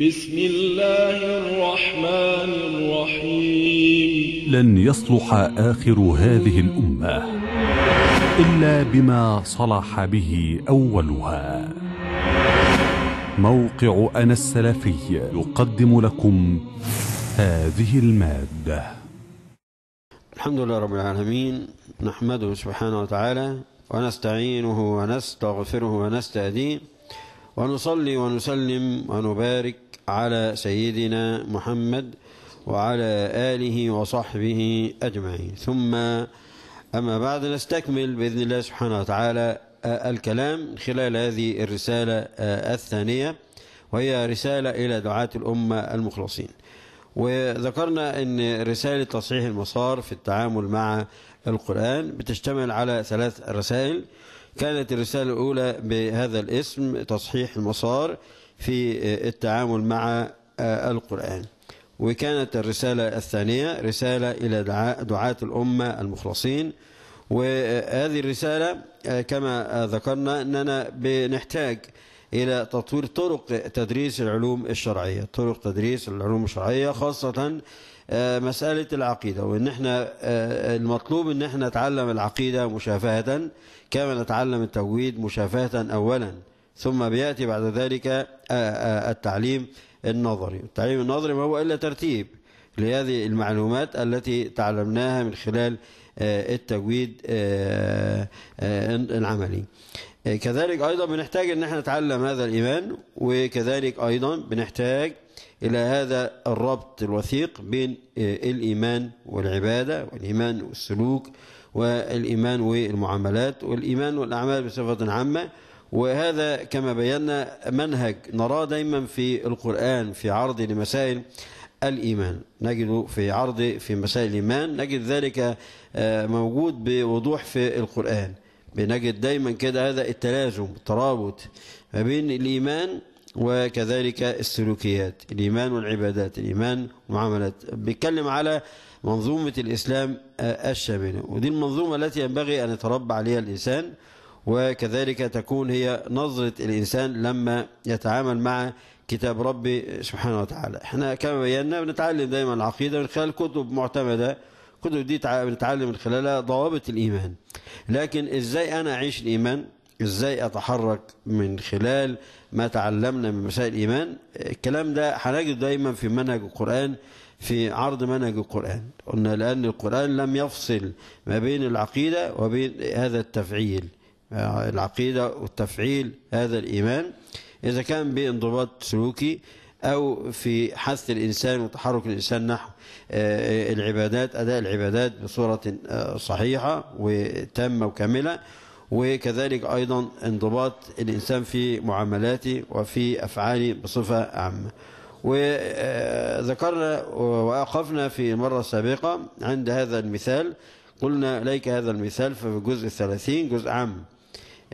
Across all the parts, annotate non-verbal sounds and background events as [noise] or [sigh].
بسم الله الرحمن الرحيم لن يصلح آخر هذه الأمة إلا بما صلح به أولها موقع أنا السلفي يقدم لكم هذه المادة الحمد لله رب العالمين نحمده سبحانه وتعالى ونستعينه ونستغفره ونستهديه ونصلي ونسلم ونبارك على سيدنا محمد وعلى آله وصحبه أجمعين ثم أما بعد نستكمل بإذن الله سبحانه وتعالى آه، الكلام خلال هذه الرسالة آه، الثانية وهي رسالة إلى دعاة الأمة المخلصين وذكرنا أن رسالة تصحيح المسار في التعامل مع القرآن بتشتمل على ثلاث رسائل كانت الرسالة الأولى بهذا الاسم تصحيح المسار في آه، التعامل مع آه، القرآن وكانت الرسالة الثانية رسالة إلى دعاة الأمة المخلصين وهذه الرسالة آه، كما ذكرنا أننا بنحتاج إلى تطوير طرق تدريس العلوم الشرعية طرق تدريس العلوم الشرعية خاصة مسألة العقيدة وإن إحنا المطلوب إن إحنا نتعلم العقيدة مشافهة كما نتعلم التوحيد مشافهة أولاً ثم بيأتي بعد ذلك آه، آه، التعليم النظري التعليم النظري ما هو إلا ترتيب لهذه المعلومات التي تعلمناها من خلال آه، التجويد العملي كذلك أيضا بنحتاج أن احنا نتعلم هذا الإيمان وكذلك أيضا بنحتاج إلى هذا الربط الوثيق بين الإيمان والعبادة والإيمان والسلوك والإيمان والمعاملات والإيمان والأعمال بصفة عامة وهذا كما بينا منهج نراه دايما في القرآن في عرض لمسائل الإيمان نجد في عرض في مسائل الإيمان نجد ذلك آه، موجود بوضوح في القرآن بنجد دايما كده هذا التلازم الترابط ما بين الإيمان وكذلك السلوكيات الإيمان والعبادات الإيمان ومعاملات بيتكلم على منظومة الإسلام آه، الشاملة ودي المنظومة التي ينبغي أن يتربى عليها الإنسان وكذلك تكون هي نظرة الإنسان لما يتعامل مع كتاب ربي سبحانه وتعالى احنا كما بينا بنتعلم دايما العقيدة من خلال كتب معتمدة كتب دي بنتعلم من خلالها ضوابط الإيمان لكن إزاي أنا أعيش الإيمان إزاي أتحرك من خلال ما تعلمنا من مسائل الإيمان الكلام ده هنجد دايما في منهج القرآن في عرض منهج القرآن قلنا لأن القرآن لم يفصل ما بين العقيدة وبين هذا التفعيل آه، العقيدة والتفعيل هذا الإيمان إذا كان بانضباط سلوكي أو في حث الإنسان وتحرك الإنسان نحو آه، العبادات أداء العبادات بصورة آه، صحيحة وتامة وكاملة وكذلك أيضا انضباط الإنسان في معاملاته وفي أفعاله بصفة عامة وذكرنا وأقفنا في المرة السابقة عند هذا المثال قلنا ليك هذا المثال في الجزء الثلاثين جزء عام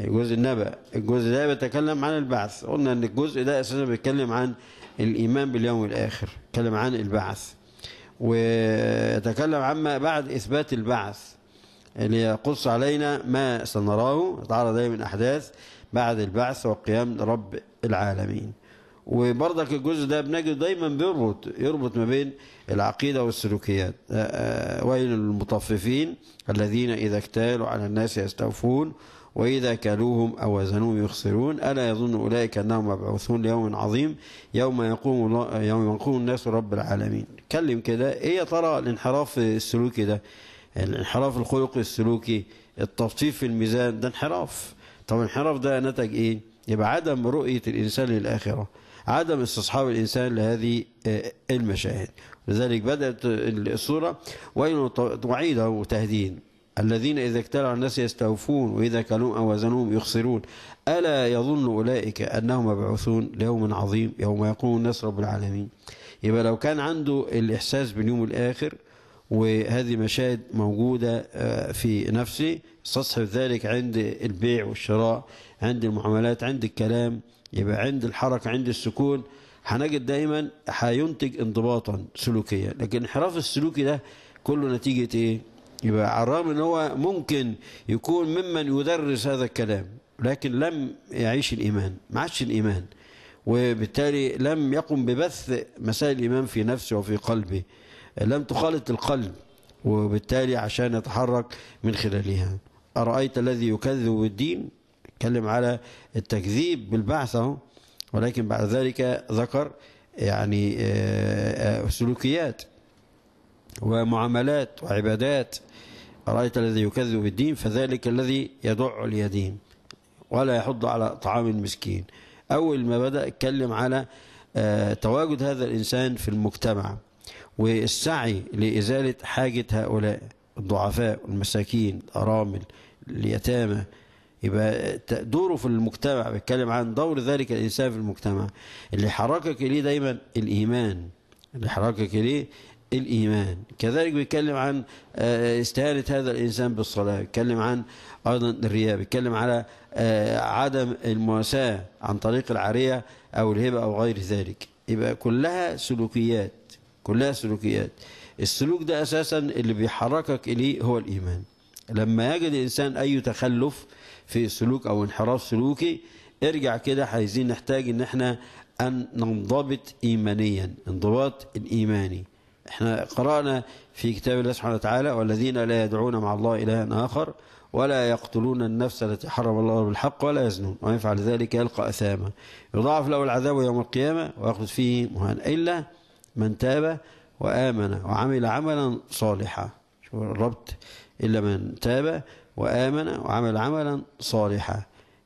الجزء النبأ الجزء ده بيتكلم عن البعث قلنا ان الجزء ده اساسا بيتكلم عن الايمان باليوم الاخر بيتكلم عن البعث ويتكلم عما بعد اثبات البعث يقص علينا ما سنراه تعرض دايما من احداث بعد البعث وقيام رب العالمين وبرضك الجزء ده بنجد دايما بيربط يربط ما بين العقيدة والسلوكيات آه، آه، ويل المطففين الذين إذا اكتالوا على الناس يستوفون وإذا كالوهم أو وزنوهم يخسرون ألا يظن أولئك أنهم مبعوثون ليوم عظيم يوم يقوم يوم يقوم الناس رب العالمين كلم كده إيه يا ترى الانحراف السلوكي ده الانحراف الخلقي السلوكي التطفيف في الميزان ده انحراف طب الانحراف ده نتج إيه يبقى عدم رؤية الإنسان للآخرة عدم استصحاب الإنسان لهذه آه، المشاهد لذلك بدأت الصورة وعيده وتهديد الذين إذا اكتلع الناس يستوفون وإذا كانوا أو وزنوهم يخسرون ألا يظن أولئك أنهم مبعوثون ليوم عظيم يوم يقوم الناس رب العالمين يبقى لو كان عنده الإحساس باليوم الآخر وهذه مشاهد موجودة آه، في نفسه استصحب ذلك عند البيع والشراء عند المعاملات عند الكلام يبقى عند الحركة عند السكون هنجد دايما هينتج انضباطا سلوكيا لكن انحراف السلوكي ده كله نتيجة ايه يبقى على ان هو ممكن يكون ممن يدرس هذا الكلام لكن لم يعيش الإيمان ما عادش الإيمان وبالتالي لم يقم ببث مسائل الإيمان في نفسه وفي قلبه لم تخالط القلب وبالتالي عشان يتحرك من خلالها أرأيت الذي يكذب بالدين اتكلم على التكذيب بالبعث اهو ولكن بعد ذلك ذكر يعني آه، آه، سلوكيات ومعاملات وعبادات أرأيت الذي يكذب بالدين فذلك الذي يدع اليدين ولا يحض على طعام المسكين أول ما بدأ اتكلم على آه، تواجد هذا الإنسان في المجتمع والسعي لإزالة حاجة هؤلاء الضعفاء والمساكين الأرامل اليتامى يبقى دوره في المجتمع بيتكلم عن دور ذلك الإنسان في المجتمع اللي حركك إليه دايما الإيمان اللي حركك إليه الإيمان كذلك بيتكلم عن آه، استهانة هذا الإنسان بالصلاة بيتكلم عن أيضا الرياء بيتكلم على آه، عدم المواساة عن طريق العارية أو الهبة أو غير ذلك يبقى كلها سلوكيات كلها سلوكيات السلوك ده أساسا اللي بيحركك إليه هو الإيمان لما يجد الإنسان أي تخلف في سلوك أو انحراف سلوكي ارجع كده عايزين نحتاج ان احنا ان ننضبط ايمانيا انضباط الايماني احنا قرأنا في كتاب الله سبحانه وتعالى والذين لا يدعون مع الله إلها آخر ولا يقتلون النفس التي حرم الله بالحق ولا يزنون ومن يفعل ذلك يلقى أثاما يضاعف له العذاب يوم القيامة ويخلد فيه مهانا إلا من تاب وآمن وعمل عملا صالحا شوف الربط إلا من تاب وآمن وعمل عملا صالحا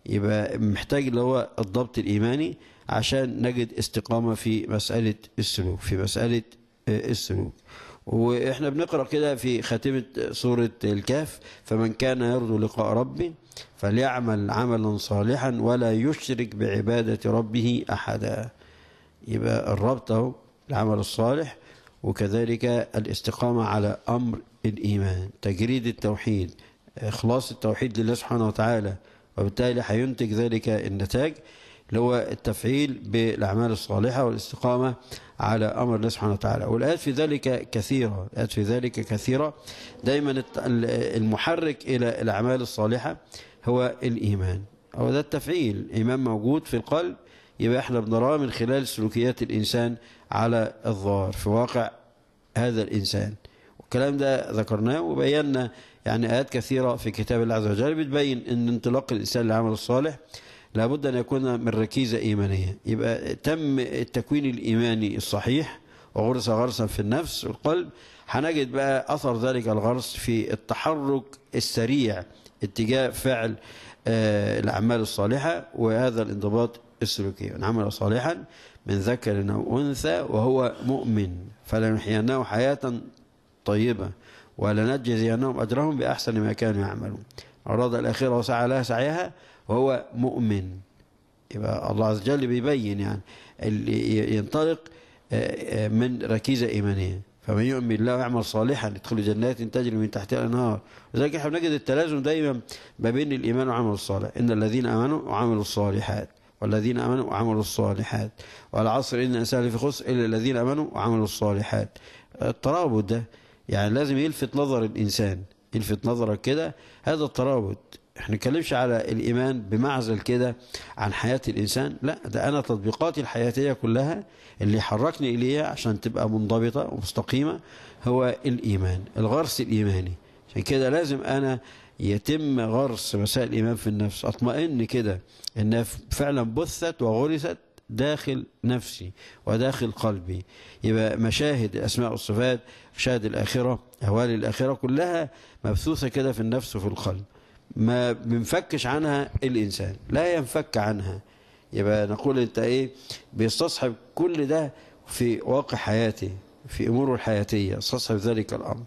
يبقى محتاج اللي هو الضبط الإيماني عشان نجد استقامة في مسألة السلوك في مسألة السنود واحنا بنقرا كده في خاتمه سوره الكهف فمن كان يرجو لقاء ربه فليعمل عملا صالحا ولا يشرك بعباده ربه احدا يبقى الربط اهو العمل الصالح وكذلك الاستقامه على امر الايمان تجريد التوحيد اخلاص التوحيد لله سبحانه وتعالى وبالتالي هينتج ذلك النتاج اللي هو التفعيل بالأعمال الصالحة والاستقامة على أمر الله سبحانه وتعالى والآيات في ذلك كثيرة الآيات في ذلك كثيرة دايما المحرك إلى الأعمال الصالحة هو الإيمان هو ده التفعيل إيمان موجود في القلب يبقى احنا بنراه من خلال سلوكيات الإنسان على الظاهر في واقع هذا الإنسان والكلام ده ذكرناه وبينا يعني آيات كثيرة في كتاب الله عز وجل بتبين أن انطلاق الإنسان للعمل الصالح لابد أن يكون من ركيزة إيمانية يبقى تم التكوين الإيماني الصحيح وغرس غرسا في النفس والقلب هنجد بقى أثر ذلك الغرس في التحرك السريع اتجاه فعل آه، الأعمال الصالحة وهذا الانضباط السلوكي من عمل صالحا من ذكر أو أنثى وهو مؤمن فلنحيينه حياة طيبة ولنجزينهم أجرهم بأحسن ما كانوا يعملون أراد الأخيرة وسعى لها سعيها وهو مؤمن يبقى الله عز وجل بيبين يعني اللي ينطلق آه، آه، من ركيزة إيمانية فمن يؤمن بالله ويعمل صالحا يدخل جنات تجري من تحتها الانهار لذلك احنا بنجد التلازم دايما ما بين الايمان والعمل الصالح ان الذين امنوا وعملوا الصالحات والذين امنوا وعملوا الصالحات والعصر ان الانسان في خص الا الذين امنوا وعملوا الصالحات الترابط ده يعني لازم يلفت نظر الانسان يلفت نظرك كده هذا الترابط احنا نتكلمش على الإيمان بمعزل كده عن حياة الإنسان لا ده أنا تطبيقاتي الحياتية كلها اللي حركني إليها عشان تبقى منضبطة ومستقيمة هو الإيمان الغرس الإيماني عشان كده لازم أنا يتم غرس مسائل الإيمان في النفس أطمئن كده إنها فعلا بثت وغرست داخل نفسي وداخل قلبي يبقى مشاهد أسماء الصفات مشاهد الآخرة أهوال الآخرة كلها مبثوثة كده في النفس وفي القلب ما بنفكش عنها الإنسان لا ينفك عنها يبقى نقول أنت إيه بيستصحب كل ده في واقع حياته في أموره الحياتية استصحب ذلك الأمر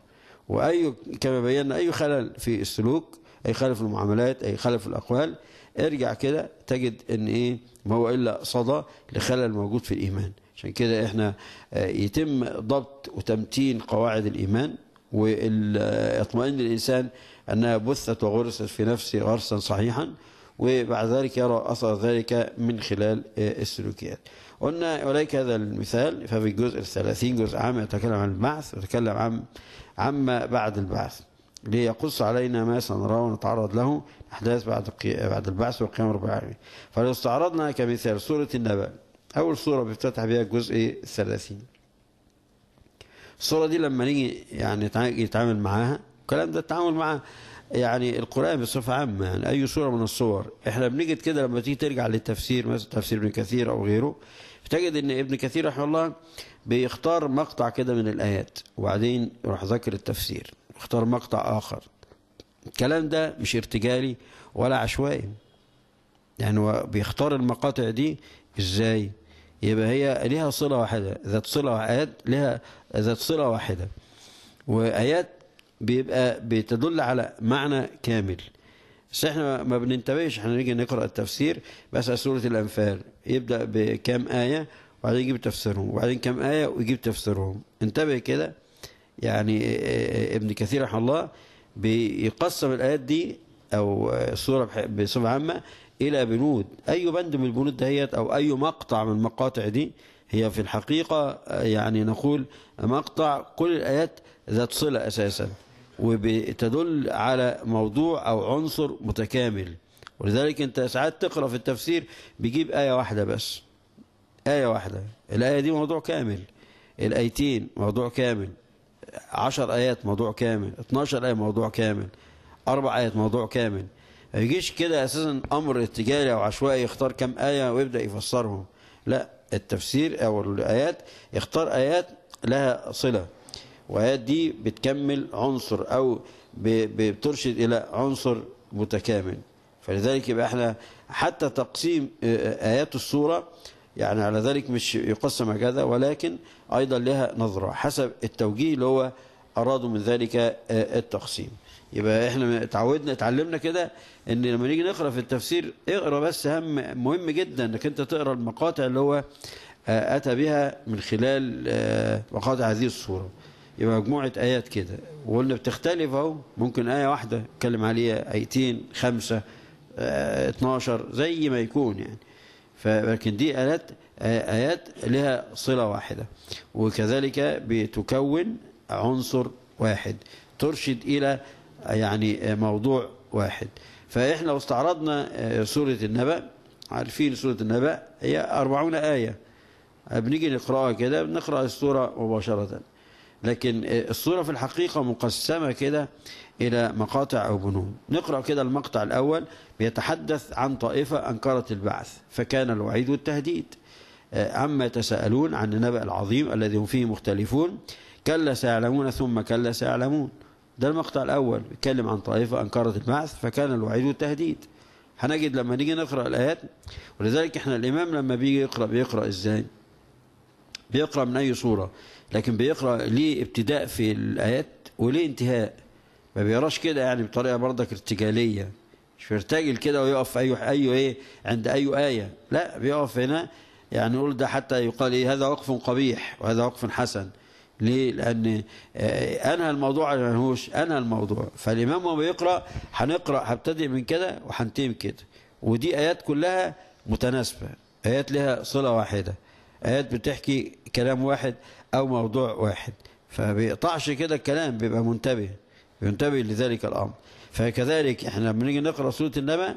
وأي كما بينا أي خلل في السلوك أي خلل في المعاملات أي خلل في الأقوال ارجع كده تجد ان ايه ما هو الا صدى لخلل موجود في الايمان عشان كده احنا آه، يتم ضبط وتمتين قواعد الايمان واطمئن الانسان أنها بثت وغرست في نفسي غرسا صحيحا وبعد ذلك يرى أثر ذلك من خلال آه، السلوكيات قلنا إليك هذا المثال ففي الجزء الثلاثين جزء عام يتكلم عن البعث ويتكلم عن عما بعد البعث ليقص علينا ما سنراه ونتعرض له أحداث بعد بعد البعث والقيام رب العالمين فلو استعرضنا كمثال سورة النبأ أول سورة بيفتتح بها الجزء الثلاثين الصورة دي لما نيجي يعني نتعامل معاها الكلام ده التعامل مع يعني القرآن بصفة عامة يعني أي صورة من الصور إحنا بنجد كده لما تيجي ترجع للتفسير مثلا تفسير ابن كثير أو غيره تجد إن ابن كثير رحمه الله بيختار مقطع كده من الآيات وبعدين يروح ذاكر التفسير اختار مقطع آخر الكلام ده مش ارتجالي ولا عشوائي يعني هو بيختار المقاطع دي إزاي يبقى هي ليها صلة واحدة ذات صلة واحدة لها ذات صلة واحدة وآيات بيبقى بتدل على معنى كامل بس احنا ما بننتبهش احنا نيجي نقرا التفسير بس سوره الانفال يبدا بكام ايه وبعدين يجيب تفسيرهم وبعدين كام ايه ويجيب تفسيرهم انتبه كده يعني إيه، إيه، إيه، ابن كثير رحمه الله بيقسم الايات دي او الصوره آه، بصفه عامه الى بنود اي بند من البنود دهيت او اي مقطع من المقاطع دي هي في الحقيقه آه، يعني نقول مقطع كل الايات ذات صله اساسا وبتدل على موضوع أو عنصر متكامل ولذلك أنت ساعات تقرأ في التفسير بيجيب آية واحدة بس آية واحدة الآية دي موضوع كامل الآيتين موضوع كامل عشر آيات موضوع كامل 12 آية موضوع كامل أربع آيات موضوع كامل ما يجيش كده أساسا أمر اتجاري أو عشوائي يختار كم آية ويبدأ يفسرهم لا التفسير أو الآيات يختار آيات لها صلة وهذه بتكمل عنصر أو بترشد إلى عنصر متكامل فلذلك يبقى احنا حتى تقسيم آيات السورة يعني على ذلك مش يقسم هكذا ولكن أيضا لها نظرة حسب التوجيه اللي هو أرادوا من ذلك التقسيم يبقى احنا اتعودنا اتعلمنا كده ان لما نيجي نقرا في التفسير اقرا بس هم مهم جدا انك انت تقرا المقاطع اللي هو اتى بها من خلال مقاطع هذه الصوره يبقى مجموعة آيات كده واللي بتختلف أهو ممكن آية واحدة اتكلم عليها آيتين خمسة آه، 12 زي ما يكون يعني فلكن دي آيات آيات لها صلة واحدة وكذلك بتكون عنصر واحد ترشد إلى يعني موضوع واحد فإحنا لو استعرضنا آه، سورة النبأ عارفين سورة النبأ هي 40 آية آه، بنيجي نقرأها كده بنقرأ السورة مباشرة لكن الصورة في الحقيقة مقسمة كده إلى مقاطع أو بنوم نقرأ كده المقطع الأول بيتحدث عن طائفة أنكرت البعث فكان الوعيد والتهديد عما يتساءلون عن النبأ العظيم الذي هم فيه مختلفون كلا سيعلمون ثم كلا سيعلمون ده المقطع الأول بيتكلم عن طائفة أنكرت البعث فكان الوعيد والتهديد هنجد لما نيجي نقرأ الآيات ولذلك احنا الإمام لما بيجي يقرأ بيقرأ إزاي بيقرأ من أي صورة لكن بيقرأ ليه ابتداء في الآيات وليه انتهاء ما بيقراش كده يعني بطريقة برضك ارتجالية مش بيرتجل كده ويقف أي أي إيه عند أي آية لا بيقف هنا يعني يقول ده حتى يقال إيه هذا وقف قبيح وهذا وقف حسن ليه؟ لأن آه، أنهى الموضوع ما انهوش أنهى الموضوع فالإمام وهو بيقرأ هنقرأ هبتدئ من كده من كده ودي آيات كلها متناسبة آيات لها صلة واحدة آيات بتحكي كلام واحد أو موضوع واحد فبيقطعش كده الكلام بيبقى منتبه ينتبه لذلك الأمر فكذلك احنا لما نيجي نقرا سوره النبأ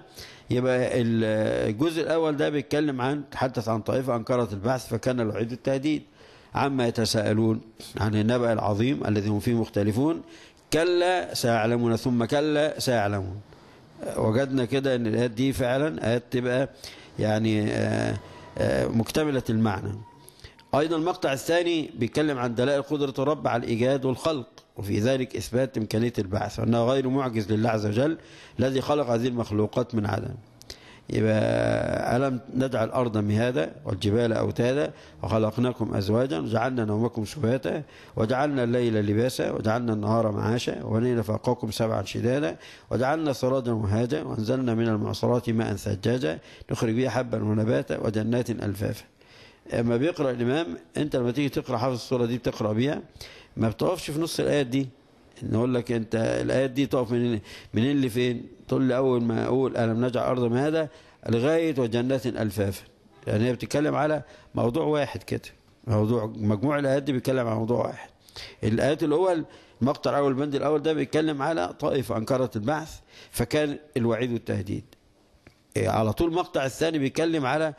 يبقى الجزء الاول ده بيتكلم عن تحدث عن طائفه انكرت البعث فكان الوعيد التهديد عما يتساءلون عن النبأ العظيم الذي هم فيه مختلفون كلا سيعلمون ثم كلا سيعلمون وجدنا كده ان الايات دي فعلا ايات تبقى يعني آه، آه، مكتمله المعنى أيضا المقطع الثاني بيتكلم عن دلائل قدرة الرب على الإيجاد والخلق وفي ذلك إثبات إمكانية البعث وأنه غير معجز لله عز وجل الذي خلق هذه المخلوقات من عدم يبقى ألم ندع الأرض مهادا والجبال أوتادا وخلقناكم أزواجا وجعلنا نومكم سباتا وجعلنا الليل لباسا وجعلنا النهار معاشا وبنينا فوقكم سبعا شدادا وجعلنا سراجا وهاجا وأنزلنا من المعصرات ماء ثجاجا نخرج به حبا ونباتا وجنات ألفافا اما بيقرأ الإمام أنت لما تيجي تقرأ حافظ السورة دي بتقرأ بيها ما بتقفش في نص الآيات دي نقول لك أنت الآيات دي تقف من منين لفين تقول لي أول ما أقول ألم نجعل من هذا لغاية وجنات ألفافا يعني هي بتتكلم على موضوع واحد كده موضوع مجموع الآيات دي بيتكلم على موضوع واحد الآيات الأول المقطع الأول البند الأول ده بيتكلم على طائفة أنكرت البعث فكان الوعيد والتهديد إيه، على طول المقطع الثاني بيتكلم على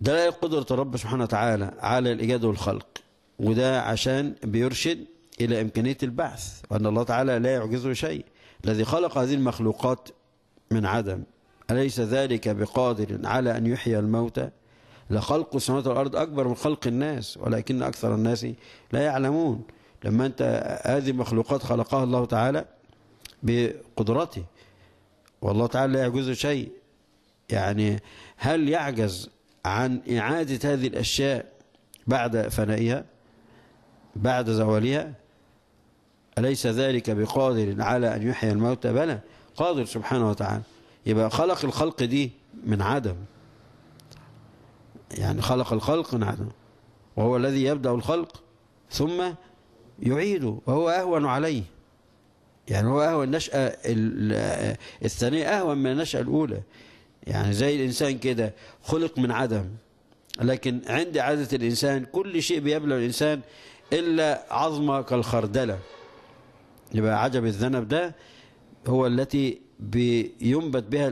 دلائل قدرة الرب سبحانه وتعالى على الإيجاد والخلق وده عشان بيرشد إلى إمكانية البعث وأن الله تعالى لا يعجزه شيء الذي خلق هذه المخلوقات من عدم أليس ذلك بقادر على أن يحيي الموتى لخلق السماوات والأرض أكبر من خلق الناس ولكن أكثر الناس لا يعلمون لما أنت هذه المخلوقات خلقها الله تعالى بقدرته والله تعالى لا يعجزه شيء يعني هل يعجز عن إعادة هذه الأشياء بعد فنائها بعد زوالها أليس ذلك بقادر على أن يحيي الموتى بلى قادر سبحانه وتعالى يبقى خلق الخلق دي من عدم يعني خلق الخلق من عدم وهو الذي يبدأ الخلق ثم يعيده وهو أهون عليه يعني هو أهون النشأة الثانية أهون من النشأة الأولى يعني زي الإنسان كده خلق من عدم لكن عند عادة الإنسان كل شيء بيبلع الإنسان إلا عظمة كالخردلة يبقى عجب الذنب ده هو التي بينبت بها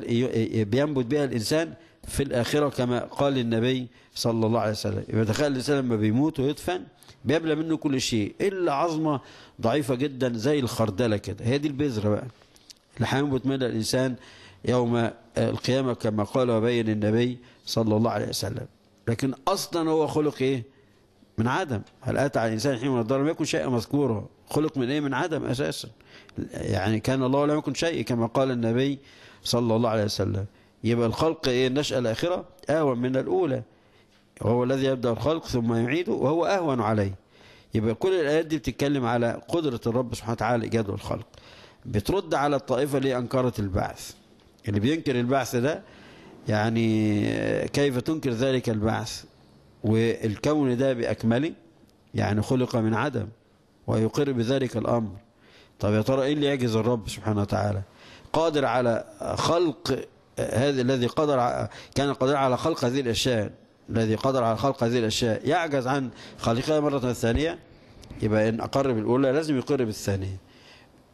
بينبت بها الإنسان في الآخرة كما قال النبي صلى الله عليه وسلم يبقى تخيل الإنسان لما بيموت ويدفن بيبلى منه كل شيء إلا عظمة ضعيفة جدا زي الخردلة كده هي دي البذرة بقى اللي هينبت منها الإنسان يوم القيامة كما قال وبين النبي صلى الله عليه وسلم لكن أصلا هو خلق إيه من عدم هل أتى على الإنسان حين من الضرر لم يكن شيئا مذكورا خلق من إيه من عدم أساسا يعني كان الله لم يكن شيء كما قال النبي صلى الله عليه وسلم يبقى الخلق إيه النشأة الآخرة أهون من الأولى وهو الذي يبدأ الخلق ثم يعيده وهو أهون عليه يبقى كل الآيات دي بتتكلم على قدرة الرب سبحانه وتعالى لإيجاد الخلق بترد على الطائفة اللي أنكرت البعث اللي بينكر البعث ده يعني كيف تنكر ذلك البعث والكون ده بأكمله يعني خلق من عدم ويقر بذلك الأمر طب يا ترى إيه اللي يعجز الرب سبحانه وتعالى قادر على خلق هذا الذي قدر كان قادر على خلق هذه الأشياء الذي قدر على خلق هذه الأشياء يعجز عن خلقها مرة ثانية يبقى إن أقرب الأولى لازم يقر بالثانية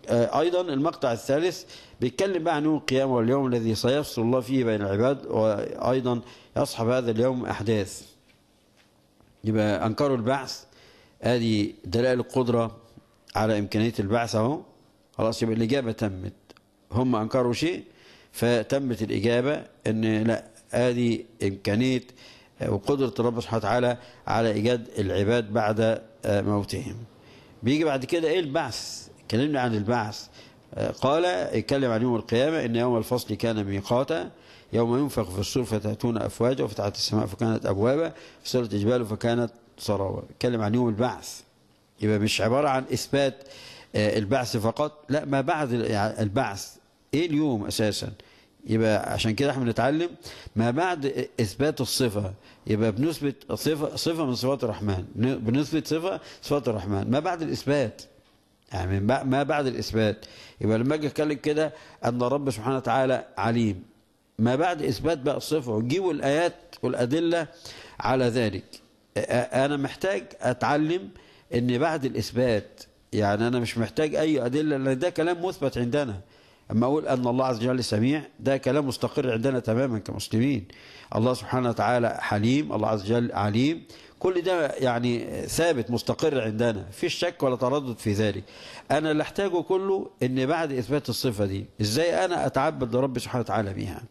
آه، أيضا المقطع الثالث بيتكلم بقى عن يوم القيامة واليوم الذي سيفصل الله فيه بين العباد وأيضا يصحب هذا اليوم أحداث يبقى أنكروا البعث ادي دلائل القدره على امكانيه البعث اهو خلاص يبقى الاجابه تمت هم انكروا شيء فتمت الاجابه ان لا ادي امكانيه وقدره الرب سبحانه وتعالى على ايجاد العباد بعد آه، موتهم بيجي بعد كده ايه البعث كلمنا عن البعث قال اتكلم عن يوم القيامة إن يوم الفصل كان ميقاتا يوم ينفخ في الصور فتأتون أفواجا وفتحت السماء فكانت أبوابا فسرت جبال فكانت سراوة اتكلم عن يوم البعث يبقى مش عبارة عن إثبات آه، البعث فقط لا ما بعد يعني البعث إيه اليوم أساسا يبقى عشان كده احنا بنتعلم ما بعد إثبات الصفة يبقى بنثبت صفة, صفة من صفات الرحمن بنثبت صفة صفات الرحمن ما بعد الإثبات يعني ما بعد الإثبات يبقى لما أجي أتكلم كده أن الرب سبحانه وتعالى عليم ما بعد إثبات بقى الصفة وجيبوا الآيات والأدلة على ذلك أنا محتاج أتعلم أن بعد الإثبات يعني أنا مش محتاج أي أدلة لأن ده كلام مثبت عندنا أما أقول أن الله عز وجل سميع ده كلام مستقر عندنا تماما كمسلمين الله سبحانه وتعالى حليم الله عز وجل عليم كل ده يعني ثابت مستقر عندنا فيش شك ولا تردد في ذلك أنا اللي احتاجه كله أن بعد إثبات الصفة دي إزاي أنا أتعبد لرب سبحانه وتعالى بيها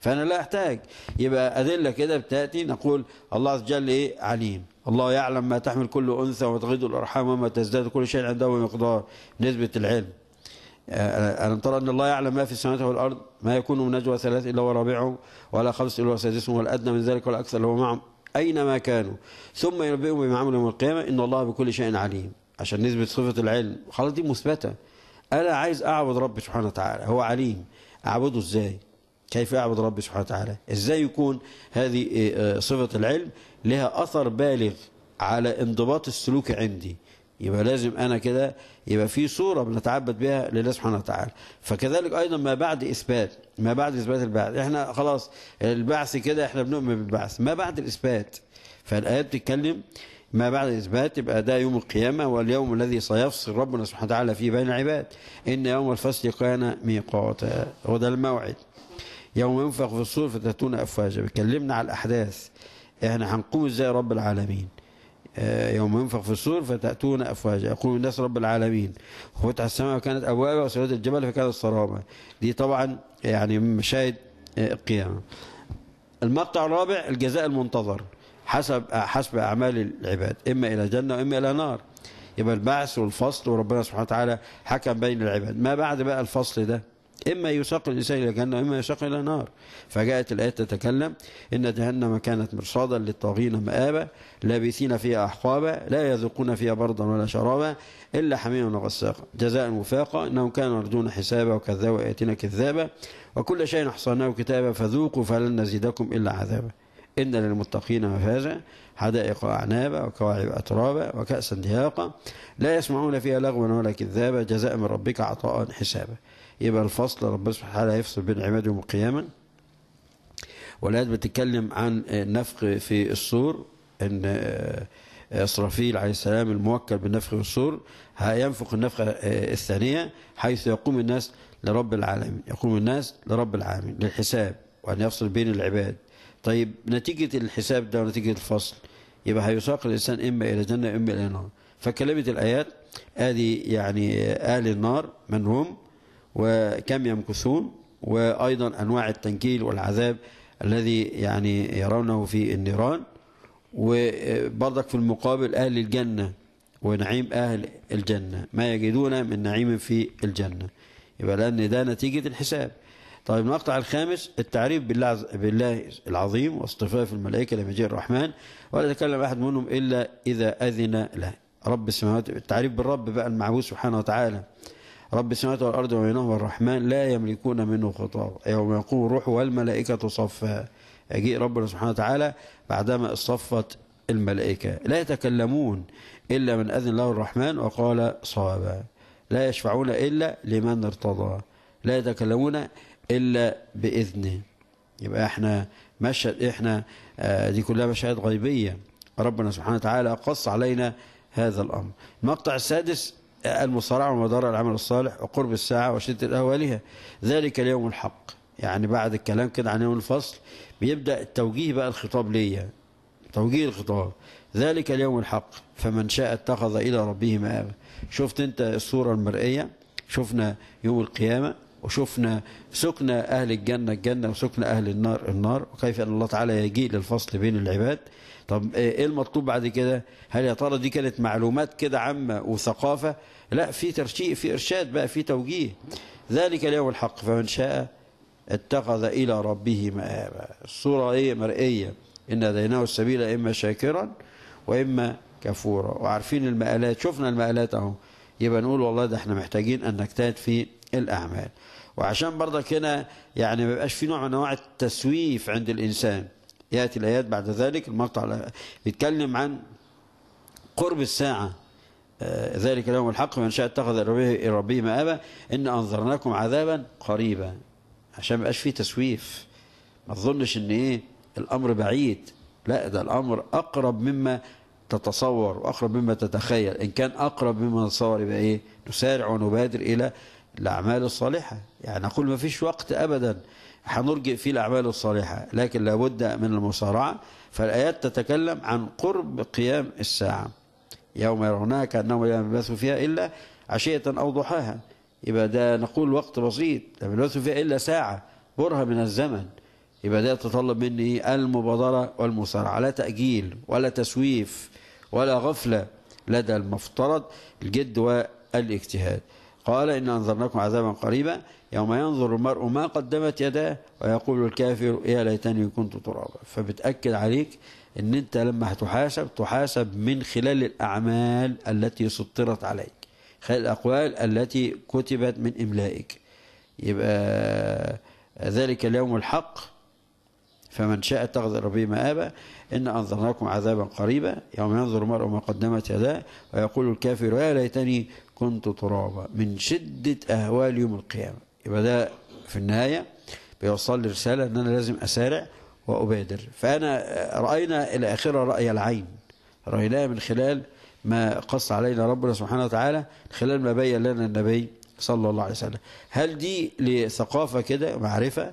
فأنا لا أحتاج يبقى أدلة كده بتأتي نقول الله عز وجل إيه عليم الله يعلم ما تحمل كل أنثى وتغيض الأرحام وما تزداد كل شيء عنده بمقدار نسبة العلم آه، ألم ترى أن الله يعلم ما في السماوات والأرض ما يكون من نجوى ثلاث إلا ورابعهم ولا خمس إلا وسادسهم والأدنى من ذلك والأكثر هو معهم أينما كانوا ثم ينبئهم بما عملوا يوم القيامة إن الله بكل شيء عليم عشان نثبت صفة العلم خلاص دي مثبتة أنا عايز أعبد ربي سبحانه وتعالى هو عليم أعبده إزاي كيف أعبد ربي سبحانه وتعالى إزاي يكون هذه آه، آه، صفة العلم لها أثر بالغ على انضباط السلوك عندي يبقى لازم أنا كده يبقى في صورة بنتعبد بها لله سبحانه وتعالى فكذلك أيضا ما بعد إثبات ما بعد إثبات البعث إحنا خلاص البعث كده إحنا بنؤمن بالبعث ما بعد الإثبات فالايه بتتكلم ما بعد الإثبات يبقى ده يوم القيامة واليوم الذي سيفصل ربنا سبحانه وتعالى فيه بين العباد إن يوم الفصل كان ميقاتا هو ده الموعد يوم ينفخ في الصور فتأتون أفواجا بيكلمنا على الأحداث احنا هنقوم ازاي رب العالمين آه، يوم ينفخ في الصور فتأتون أفواجا يقول الناس رب العالمين وفتح السماء وكانت أبوابا وسيرت الجبل فكانت الصرامة دي طبعا يعني من مشاهد آه، القيامة المقطع الرابع الجزاء المنتظر حسب حسب أعمال العباد إما إلى جنة وإما إلى نار يبقى البعث والفصل وربنا سبحانه وتعالى حكم بين العباد ما بعد بقى الفصل ده إما يساق الإنسان إلى جهنم إما يساق إلى نار فجاءت الآية تتكلم إن جهنم كانت مرصادا للطاغين مآبا لابثين فيها أحقابا لا يذوقون فيها بردا ولا شرابا إلا حميما وغساقا جزاء وفاقا إنهم كانوا يرجون حسابا وكذابا آياتنا كذابا وكل شيء أحصيناه كتابا فذوقوا فلن نزيدكم إلا عذابا إن للمتقين مفازا حدائق أعنابا وكواعب أترابا وكأسا دهاقا لا يسمعون فيها لغوا ولا كذابا جزاء من ربك عطاء حسابا يبقى الفصل ربنا سبحانه وتعالى هيفصل بين عباده يوم القيامه والآيات بتتكلم عن النفخ في الصور ان آه، إسرافيل عليه السلام الموكل بالنفخ في الصور هينفخ النفخة آه، الثانية حيث يقوم الناس لرب العالمين يقوم الناس لرب العالمين للحساب وأن يفصل بين العباد طيب نتيجة الحساب ده ونتيجة الفصل يبقى هيساق الإنسان إما إلى جنة إما إلى نار فكلمة الآيات هذه يعني أهل النار من هم وكم يمكثون وأيضا أنواع التنكيل والعذاب الذي يعني يرونه في النيران وبرضك في المقابل أهل الجنة ونعيم أهل الجنة ما يجدون من نعيم في الجنة يبقى لأن ده نتيجة الحساب طيب المقطع الخامس التعريف بالله, بالله العظيم واصطفاف الملائكة لما جاء الرحمن ولا يتكلم أحد منهم إلا إذا أذن له رب السماوات التعريف بالرب بقى المعبود سبحانه وتعالى رب السماوات والأرض وما الرحمن لا يملكون منه خطاب يوم يقوم الروح والملائكة صفا يجيء ربنا سبحانه وتعالى بعدما اصطفت الملائكة لا يتكلمون إلا من أذن له الرحمن وقال صوابا لا يشفعون إلا لمن ارتضى لا يتكلمون إلا بإذنه يبقى احنا مشهد احنا آه، دي كلها مشاهد غيبية ربنا سبحانه وتعالى قص علينا هذا الأمر المقطع السادس المصارعة ومدار العمل الصالح وقرب الساعة وشدة الأهوالها ذلك اليوم الحق يعني بعد الكلام كده عن يوم الفصل بيبدأ التوجيه بقى الخطاب ليا توجيه الخطاب ذلك اليوم الحق فمن شاء اتخذ إلى ربه مآبا شفت أنت الصورة المرئية شفنا يوم القيامة وشفنا سكن أهل الجنة الجنة وسكن أهل النار النار وكيف أن الله تعالى يجيء للفصل بين العباد طب إيه-, ايه المطلوب بعد كده هل يا ترى دي كانت معلومات كده عامه وثقافه لا في ترشيق في ارشاد بقى في توجيه ذلك اليوم الحق فمن شاء اتخذ الى ربه مآبا الصوره ايه مرئيه ان هديناه السبيل اما شاكرا واما كفورا وعارفين المآلات شفنا المآلات اهو يبقى نقول والله ده احنا محتاجين ان نجتهد في الاعمال وعشان برضك هنا يعني ما يبقاش في نوع من انواع التسويف عند الانسان يأتي الآيات بعد ذلك المقطع بيتكلم عن قرب الساعة آه، ذلك اليوم الحق من شاء اتخذ ربه ربه مآبا إن أنظرناكم عذابا قريبا عشان ما يبقاش فيه تسويف ما تظنش إن إيه الأمر بعيد لا ده الأمر أقرب مما تتصور وأقرب مما تتخيل إن كان أقرب مما نتصور يبقى إيه نسارع ونبادر إلى الأعمال الصالحة يعني نقول ما فيش وقت أبدا هنرجئ فيه الأعمال الصالحة لكن لابد من المصارعة فالآيات تتكلم عن قرب قيام الساعة يوم يرونها كأنهم لا يلبثوا فيها إلا عشية أو ضحاها يبقى ده نقول وقت بسيط لا يلبثوا فيها إلا ساعة برهة من الزمن يبقى ده يتطلب مني المبادرة والمصارعة لا تأجيل ولا تسويف ولا غفلة لدى المفترض الجد والاجتهاد قال إن أنذرناكم عذابا قريبا يوم ينظر المرء ما قدمت يداه ويقول الكافر يا ليتني كنت ترابا فبتأكد عليك ان انت لما هتحاسب تحاسب من خلال الأعمال التي سطرت عليك خلال الأقوال التي كتبت من إملائك يبقى ذلك اليوم الحق فمن شاء اتخذ ربه مآبا إن أنظرناكم عذابا قريبا يوم ينظر المرء ما قدمت يداه ويقول الكافر يا ليتني كنت ترابا من شدة أهوال يوم القيامة يبقى ده في النهاية بيوصل لي رسالة ان انا لازم اسارع وابادر فانا رأينا الى اخره رأي العين رأيناه من خلال ما قص علينا ربنا سبحانه وتعالى خلال ما بين لنا النبي صلى الله عليه وسلم هل دي لثقافة كده معرفة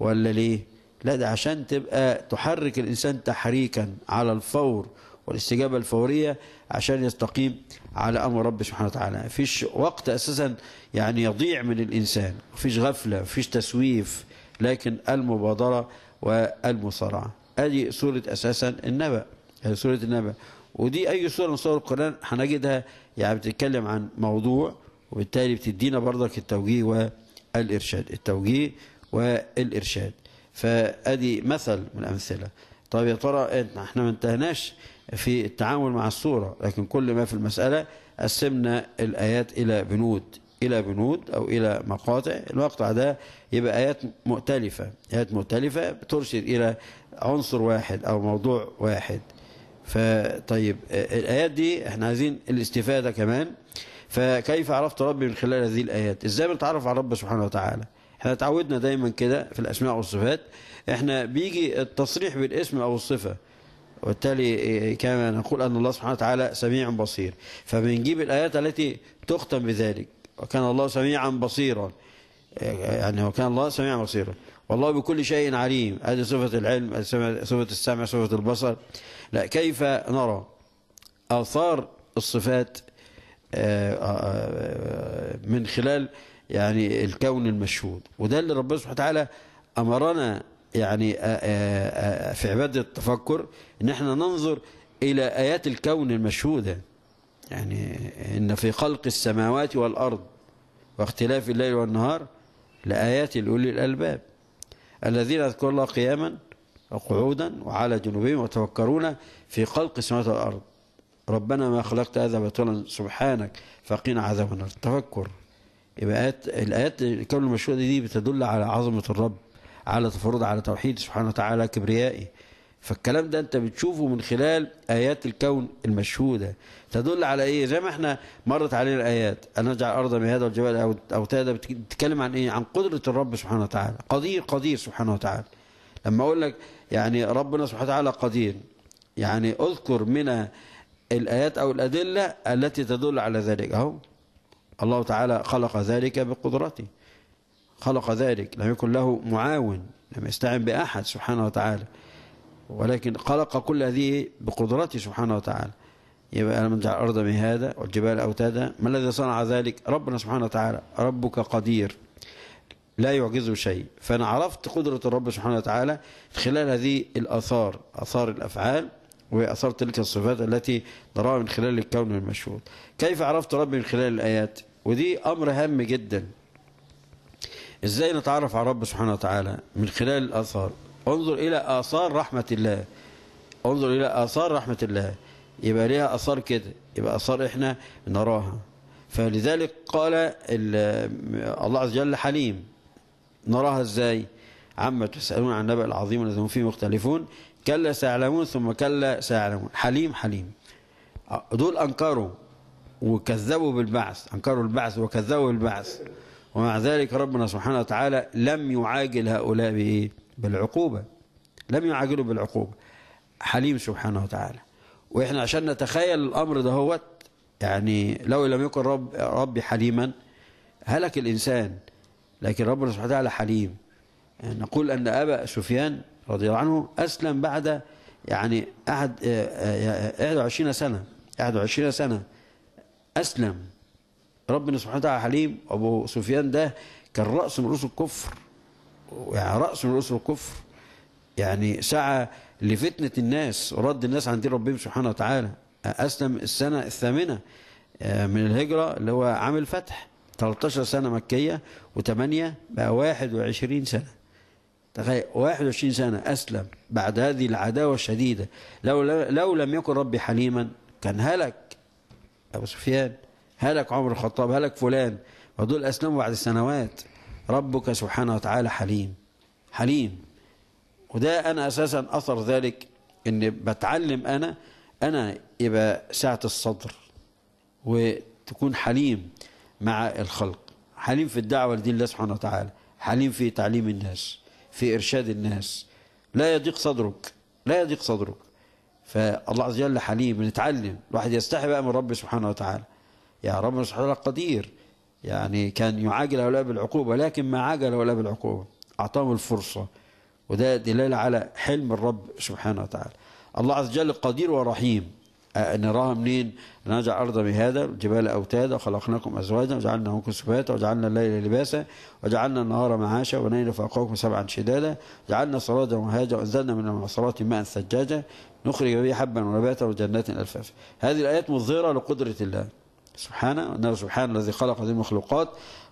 ولا ليه لا ده عشان تبقى تحرك الإنسان تحريكا على الفور والاستجابة الفورية عشان يستقيم على أمر ربه سبحانه وتعالى فيش وقت أساسا يعني يضيع من الإنسان فيش غفلة فيش تسويف لكن المبادرة والمصارعة ادي سورة أساسا النبأ هذه سورة النبأ ودي أي سورة من سور القرآن هنجدها يعني بتتكلم عن موضوع وبالتالي بتدينا برضك التوجيه والإرشاد التوجيه والإرشاد فأدي مثل من الأمثلة طب يا ترى احنا إيه؟ ما انتهناش في التعامل مع الصورة لكن كل ما في المسألة قسمنا الآيات إلى بنود إلى بنود أو إلى مقاطع المقطع ده يبقى آيات مؤتلفة آيات مؤتلفة بترشد إلى عنصر واحد أو موضوع واحد فطيب الآيات دي احنا عايزين الاستفادة كمان فكيف عرفت ربي من خلال هذه الآيات ازاي بنتعرف على رب سبحانه وتعالى احنا اتعودنا دايما كده في الأسماء والصفات احنا بيجي التصريح بالاسم أو الصفة وبالتالي كما نقول أن الله سبحانه وتعالى سميع بصير فبنجيب الآيات التي تختم بذلك وكان الله سميعا بصيرا يعني وكان الله سميعا بصيرا والله بكل شيء عليم هذه صفة العلم صفة السمع صفة البصر لا كيف نرى آثار الصفات آه، آه، من خلال يعني الكون المشهود وده اللي ربنا سبحانه وتعالى أمرنا يعني آه، في عبادة التفكر ان احنا ننظر الى ايات الكون المشهوده يعني ان في خلق السماوات والارض واختلاف الليل والنهار لايات لاولي الالباب الذين يذكر الله قياما وقعودا وعلى جنوبهم وتفكرون في خلق السماوات والارض ربنا ما خلقت هذا بطلا سبحانك فقنا عذاب النار التفكر يبقى آيات الايات الكون المشهوده دي بتدل على عظمه الرب على تفرد على توحيد سبحانه وتعالى كبريائي فالكلام ده انت بتشوفه من خلال ايات الكون المشهوده تدل على ايه زي ما احنا مرت علينا الايات ان نجعل الارض مهادا والجبال اوتادا بتتكلم عن ايه عن قدره الرب سبحانه وتعالى قدير قدير سبحانه وتعالى لما اقول لك يعني ربنا سبحانه وتعالى قدير يعني اذكر من الايات او الادله التي تدل على ذلك اهو الله تعالى خلق ذلك بقدرته خلق ذلك لم يكن له معاون لم يستعن باحد سبحانه وتعالى ولكن خلق كل هذه بقدرته سبحانه وتعالى يبقى ألم نجعل الأرض مهادا والجبال أوتادا ما الذي صنع ذلك ربنا سبحانه وتعالى ربك قدير لا يعجزه شيء فأنا عرفت قدرة الرب سبحانه وتعالى خلال هذه الأثار أثار الأفعال وأثار تلك الصفات التي نراها من خلال الكون المشهود كيف عرفت ربي من خلال الآيات ودي أمر هام جدا إزاي نتعرف على رب سبحانه وتعالى من خلال الأثار انظر إلى آثار رحمة الله انظر إلى آثار رحمة الله يبقى ليها آثار كده يبقى آثار إحنا نراها فلذلك قال الله عز وجل حليم نراها إزاي عما تسألون عن النبأ العظيم الذي هم فيه مختلفون كلا سيعلمون ثم كلا سيعلمون حليم حليم دول أنكروا وكذبوا بالبعث أنكروا البعث وكذبوا بالبعث ومع ذلك ربنا سبحانه وتعالى لم يعاجل هؤلاء بإيه بالعقوبة لم يعاجلوا بالعقوبة حليم سبحانه وتعالى وإحنا عشان نتخيل الأمر دهوت يعني لو لم يكن رب ربي حليما هلك الإنسان لكن ربنا سبحانه وتعالى حليم يعني نقول أن أبا سفيان رضي الله عنه أسلم بعد يعني أحد 21 آه، آه، آه، سنة 21 سنة أسلم ربنا سبحانه وتعالى حليم أبو سفيان ده كان رأس من رؤوس الكفر يعني رأس من رؤوس الكفر يعني سعى لفتنة الناس ورد الناس عن دين ربهم سبحانه وتعالى أسلم السنة الثامنة آه، من الهجرة اللي هو عام الفتح 13 سنة مكية و8 بقى 21 سنة تخيل 21 سنة أسلم بعد هذه العداوة الشديدة لو, لو لم يكن ربي حليما كان هلك أبو سفيان هلك عمر الخطاب هلك فلان ودول أسلموا بعد سنوات ربك سبحانه وتعالى حليم حليم وده أنا أساسا أثر ذلك إن بتعلم أنا أنا يبقى سعة الصدر وتكون حليم مع الخلق حليم في الدعوة لدين الله سبحانه وتعالى حليم في تعليم الناس في إرشاد الناس لا يضيق صدرك لا يضيق صدرك فالله عز وجل حليم بنتعلم الواحد يستحي بقى من ربي سبحانه وتعالى يا رب سبحانه وتعالى قدير يعني كان يعاجل هؤلاء بالعقوبة لكن ما عاجل هؤلاء بالعقوبة أعطاهم الفرصة وده دلالة على حلم الرب سبحانه وتعالى الله عز وجل قدير ورحيم آه، نراها منين نجع أرض بهذا الجبال أوتادا وخلقناكم أزواجا وجعلنا منكم سباتا وجعلنا الليل لباسا وجعلنا النهار معاشا ونيل فوقكم سبعا شدادا جعلنا سراجا وهاجا وأنزلنا من المعصرات ماء ثجاجا نخرج به حبا ونباتا وجنات ألفافا هذه الآيات مظهرة لقدرة الله سبحانه أنه سبحانه الذي خلق هذه المخلوقات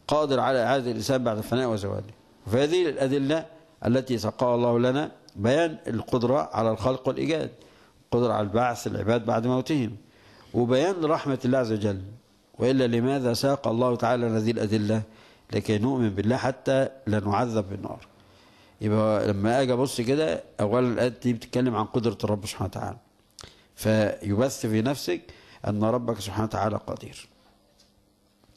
قادر على إعادة الإنسان بعد الفناء وزواله فهذه الأدلة التي سقاها الله لنا بيان القدرة على الخلق والإيجاد قدرة على البعث العباد بعد موتهم وبيان رحمة الله عز وجل وإلا لماذا ساق الله تعالى هذه الأدلة لكي نؤمن بالله حتى لا نعذب بالنار يبقى لما أجي أبص كده أولا الآية دي بتتكلم عن قدرة الرب سبحانه وتعالى فيبث في نفسك أن ربك سبحانه وتعالى قدير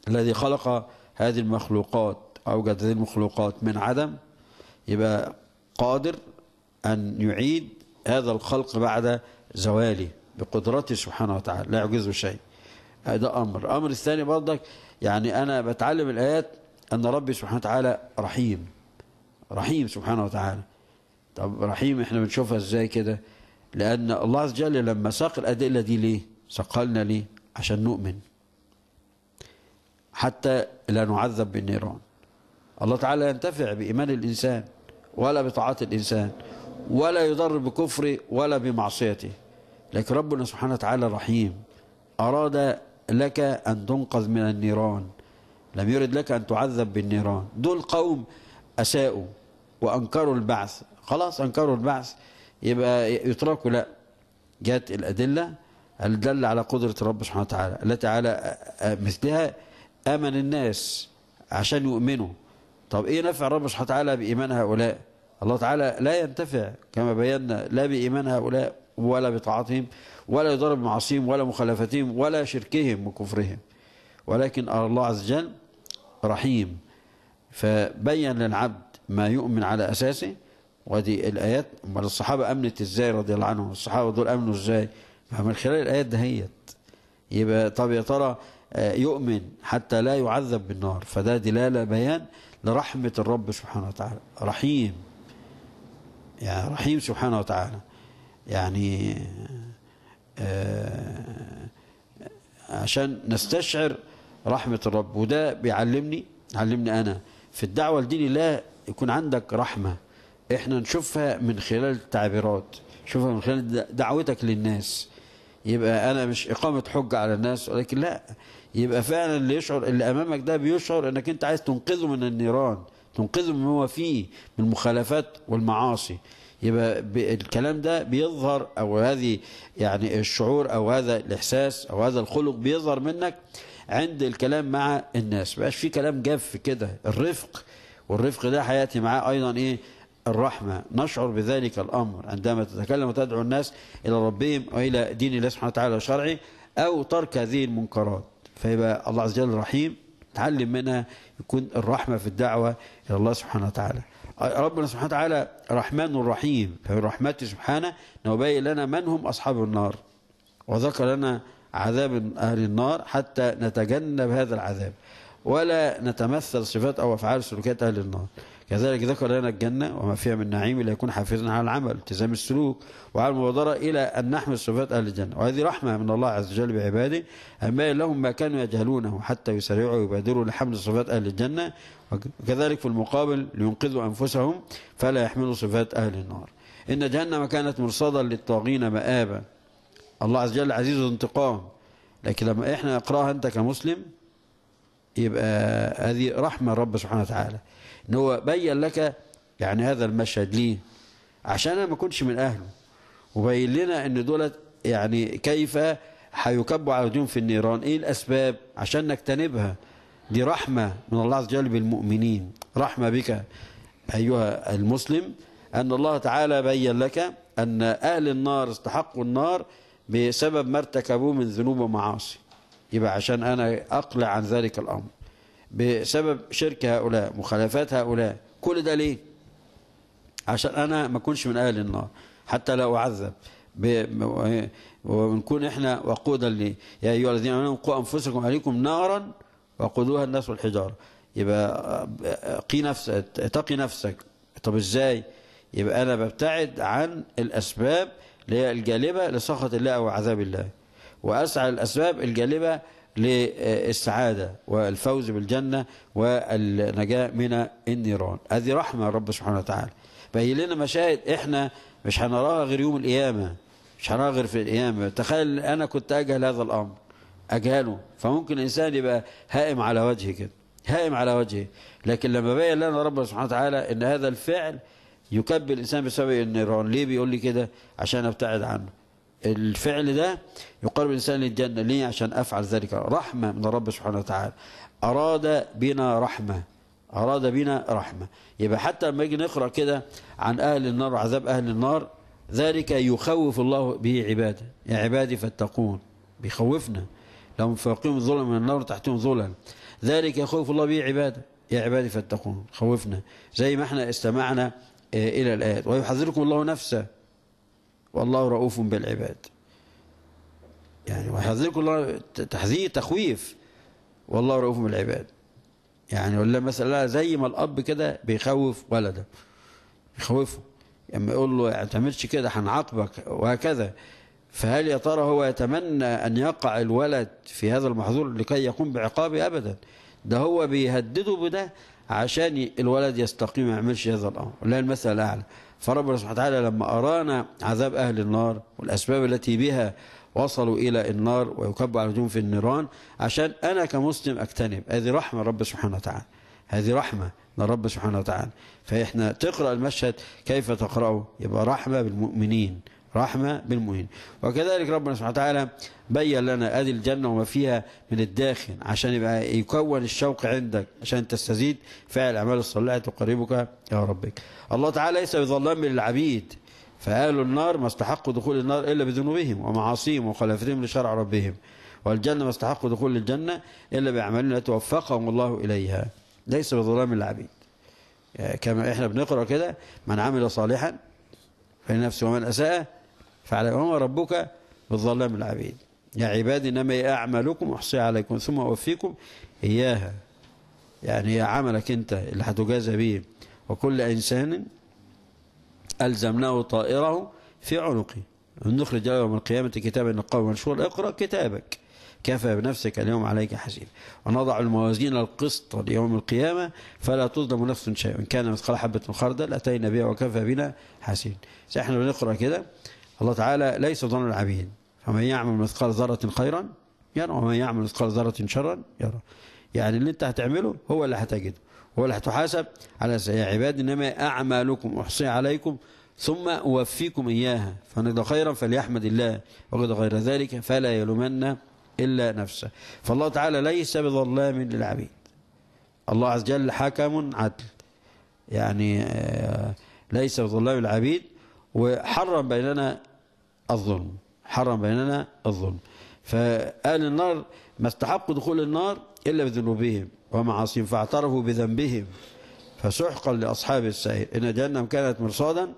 الذي خلق هذه المخلوقات أوجد هذه المخلوقات من عدم يبقى قادر أن يعيد هذا الخلق بعد زواله بقدرته سبحانه وتعالى لا يعجزه شيء هذا أمر أمر الثاني برضك يعني أنا بتعلم الآيات أن ربي سبحانه وتعالى رحيم رحيم سبحانه وتعالى طب رحيم احنا بنشوفها ازاي كده لأن الله عز وجل لما ساق الأدلة دي ليه صقلنا ليه عشان نؤمن حتى لا نعذب بالنيران الله تعالى ينتفع بإيمان الإنسان ولا بطاعة الإنسان ولا يضر بكفره ولا بمعصيته لكن ربنا سبحانه وتعالى رحيم أراد لك أن تنقذ من النيران لم يرد لك أن تعذب بالنيران دول قوم أساءوا وأنكروا البعث خلاص أنكروا البعث يبقى يتركوا لا جاءت الأدلة دل على قدرة رب سبحانه وتعالى التي على مثلها آمن الناس عشان يؤمنوا طب إيه نفع رب سبحانه وتعالى بإيمان هؤلاء الله تعالى لا ينتفع كما بينا لا بإيمان هؤلاء ولا بطاعتهم ولا يضرب معاصيهم ولا مخالفتهم ولا شركهم وكفرهم ولكن الله عز وجل رحيم فبين للعبد ما يؤمن على أساسه ودي الآيات الصحابة أمنت إزاي رضي الله عنهم الصحابة دول أمنوا إزاي فمن خلال الآيات دهيت يبقى طب يا ترى آه، يؤمن حتى لا يعذب بالنار فده دلالة بيان لرحمة الرب سبحانه وتعالى رحيم يعني رحيم سبحانه وتعالى يعني آه، عشان نستشعر رحمة الرب وده بيعلمني علمني أنا في الدعوة لدين الله يكون عندك رحمة احنا نشوفها من خلال التعبيرات شوفها من خلال دعوتك للناس يبقى انا مش اقامه حجه على الناس ولكن لا يبقى فعلا اللي يشعر اللي امامك ده بيشعر انك انت عايز تنقذه من النيران تنقذه من هو فيه من المخالفات والمعاصي يبقى الكلام ده بيظهر او هذه يعني الشعور او هذا الاحساس او هذا الخلق بيظهر منك عند الكلام مع الناس بقاش في كلام جاف كده الرفق والرفق ده حياتي معاه ايضا ايه الرحمة نشعر بذلك الأمر عندما تتكلم وتدعو الناس إلى ربهم وإلى دين الله سبحانه وتعالى وشرعه أو ترك هذه المنكرات فيبقى الله عز وجل رحيم تعلم منها يكون الرحمة في الدعوة إلى الله سبحانه وتعالى ربنا سبحانه وتعالى رحمن رحيم فمن رحمته سبحانه نبين لنا من هم أصحاب النار وذكر لنا عذاب أهل النار حتى نتجنب هذا العذاب ولا نتمثل صفات أو أفعال سلوكات أهل النار كذلك ذكر لنا الجنة وما فيها من نعيم إلا يكون حافظنا على العمل التزام السلوك وعلى المبادرة إلى أن نحمل صفات أهل الجنة وهذه رحمة من الله عز وجل بعباده أما لهم ما كانوا يجهلونه حتى يسرعوا ويبادروا لحمل صفات أهل الجنة وكذلك في المقابل لينقذوا أنفسهم فلا يحملوا صفات أهل النار إن جهنم كانت مرصدا للطاغين مآبا الله عز وجل عزيز انتقام لكن لما احنا نقراها انت كمسلم يبقى هذه رحمة رب سبحانه وتعالى ان هو بين لك يعني هذا المشهد ليه عشان انا ما كنتش من اهله وبين لنا ان دولت يعني كيف هيكبوا على وجوههم في النيران ايه الاسباب عشان نجتنبها دي رحمة من الله عز وجل بالمؤمنين رحمة بك أيها المسلم أن الله تعالى بين لك أن أهل النار استحقوا النار بسبب ما ارتكبوه من ذنوب ومعاصي يبقى عشان أنا أقلع عن ذلك الأمر بسبب شرك هؤلاء مخالفات هؤلاء كل ده ليه عشان انا ما اكونش من اهل النار حتى لا اعذب ونكون احنا وقودا ليه يا ايها الذين امنوا قوا انفسكم عليكم نارا وقودوها الناس والحجاره يبقى قي نفسك تقي نفسك طب ازاي يبقى انا ببتعد عن الاسباب اللي هي الجالبه لسخط الله او عذاب الله واسعى الاسباب الجالبه للسعادة والفوز بالجنة والنجاة من النيران هذه رحمة رب سبحانه وتعالى بين لنا مشاهد احنا مش هنراها غير يوم القيامة مش هنراها غير في القيامة تخيل أنا كنت أجهل هذا الأمر أجهله فممكن الإنسان يبقى هائم على وجهه كده هائم على وجهه لكن لما بين لنا ربنا سبحانه وتعالى ان هذا الفعل يكبل الانسان بسبب النيران ليه بيقول لي كده عشان ابتعد عنه الفعل ده يقرب الإنسان للجنة ليه عشان أفعل ذلك رحمة من الرب سبحانه وتعالى أراد بنا رحمة أراد بنا رحمة يبقى حتى لما يجي نقرأ كده عن أهل النار وعذاب أهل النار ذلك يخوف الله به عباده يا عبادي فاتقون بيخوفنا لو فاقيم الظلم ظلم من النار تحتهم ظلم ذلك يخوف الله به عباده يا عبادي فاتقون خوفنا زي ما احنا استمعنا آه، إلى الآيات ويحذركم الله نفسه والله رؤوف بالعباد يعني ويحذركم الله تحذير تخويف والله رؤوف بالعباد يعني ولا مثلا زي ما الاب كده بيخوف ولده بيخوفه لما يعني يقول له ما تعملش كده هنعاقبك وهكذا فهل يا ترى هو يتمنى ان يقع الولد في هذا المحظور لكي يقوم بعقابه ابدا ده هو بيهدده بده عشان الولد يستقيم ما يعملش هذا الامر لا المثل الاعلى فربنا سبحانه وتعالى لما أرانا عذاب أهل النار والأسباب التي بها وصلوا إلى النار ويكب على في النيران عشان أنا كمسلم أجتنب هذه رحمة رب سبحانه وتعالى هذه رحمة من رب سبحانه وتعالى فإحنا تقرأ المشهد كيف تقرأه يبقى رحمة بالمؤمنين رحمة بالمهين وكذلك ربنا سبحانه وتعالى بين لنا أدي الجنة وما فيها من الداخل عشان يبقى يكون الشوق عندك عشان تستزيد فعل أعمال الصالحة تقربك يا ربك الله تعالى ليس بظلام للعبيد فأهل النار ما استحقوا دخول النار إلا بذنوبهم ومعاصيهم وخلافتهم لشرع ربهم والجنة ما استحقوا دخول الجنة إلا بأعمالنا توفقهم الله إليها ليس بظلام العبيد كما احنا بنقرأ كده من عمل صالحا فلنفسه ومن أساء فعلى وما ربك بالظلام العبيد يا عبادي إنما أعمالكم أحصيها عليكم ثم أوفيكم إياها يعني هي عملك أنت اللي هتجازى به وكل إنسان ألزمناه طائره في عنقه نخرج يوم القيامة كتابا القوم منشور اقرأ كتابك كفى بنفسك اليوم عليك حسيب ونضع الموازين القسط ليوم القيامة فلا تظلم نفس شيئا إن كان مثقال حبة من خردل أتينا بها وكفى بنا حسين احنا بنقرأ كده الله تعالى ليس ظن العبيد فمن يعمل مثقال ذرة خيرا يرى ومن يعمل مثقال ذرة شرا يرى يعني اللي انت هتعمله هو اللي هتجده هو اللي هتحاسب على يا عباد انما اعمالكم احصي عليكم ثم اوفيكم اياها فنجد خيرا فليحمد الله وجد غير ذلك فلا يلومن الا نفسه فالله تعالى ليس بظلام للعبيد الله عز وجل حكم عدل يعني آه، ليس بظلام العبيد وحرم بيننا الظلم حرم بيننا الظلم فأهل النار ما استحقوا دخول النار إلا بذنوبهم ومعاصيهم فاعترفوا بذنبهم فسحقا لأصحاب السعير إن جهنم كانت مرصادا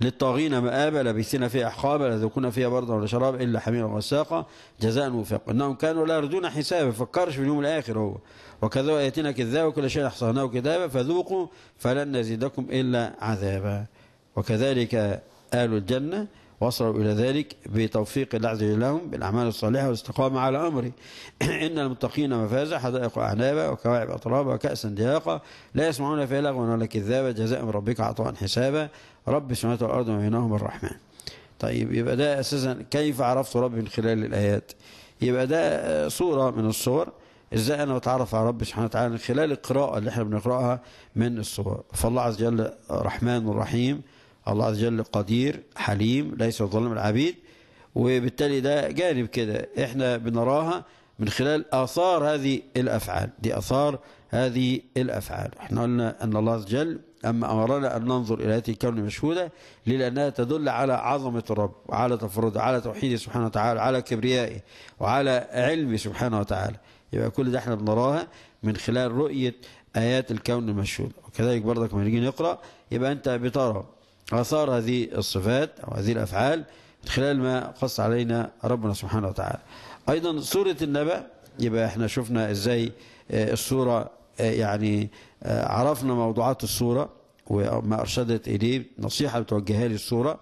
للطاغين مآبا لبثنا فيها أحقابا لذوقنا فيها بردا ولا شراب إلا حميرا وساقا جزاء وفق إنهم كانوا لا يرجون حسابا فكرش في اليوم الآخر هو وكذا يأتينا كذاب وكل شيء أحصناه كتابا فذوقوا فلن نزيدكم إلا عذابا وكذلك أهل الجنة وصلوا إلى ذلك بتوفيق الله عز وجل لهم بالأعمال الصالحة والاستقامة على أمره [clears throat] إن المتقين مفازة حدائق أعنابا وكواعب أطرابا وكأسا دهاقا لا يسمعون فيها لغوا ولا كذابا جزاء من ربك عطاء حسابا رب السماوات والأرض وما الرحمن طيب يبقى ده أساسا كيف عرفت ربي من خلال الآيات يبقى ده صورة من الصور ازاي انا بتعرف على ربي سبحانه وتعالى من خلال القراءة اللي احنا بنقراها من الصور فالله عز وجل رحمن رحيم الله عز وجل قدير حليم ليس ظلم العبيد وبالتالي ده جانب كده احنا بنراها من خلال آثار هذه الأفعال دي آثار هذه الأفعال احنا قلنا أن الله عز وجل أما أمرنا أن ننظر إلى هذه الكون المشهودة لأنها تدل على عظمة الرب وعلى تفرده على توحيده سبحانه وتعالى على كبريائه وعلى علمه سبحانه وتعالى يبقى كل ده احنا بنراها من خلال رؤية آيات الكون المشهودة وكذلك برضك لما نيجي نقرأ يبقى أنت بترى آثار هذه الصفات أو هذه الأفعال من خلال ما قص علينا ربنا سبحانه وتعالى أيضا سورة النبأ يبقى احنا شفنا ازاي آه، السورة آه، يعني آه، عرفنا موضوعات السورة وما أرشدت إليه نصيحة بتوجهها لي السورة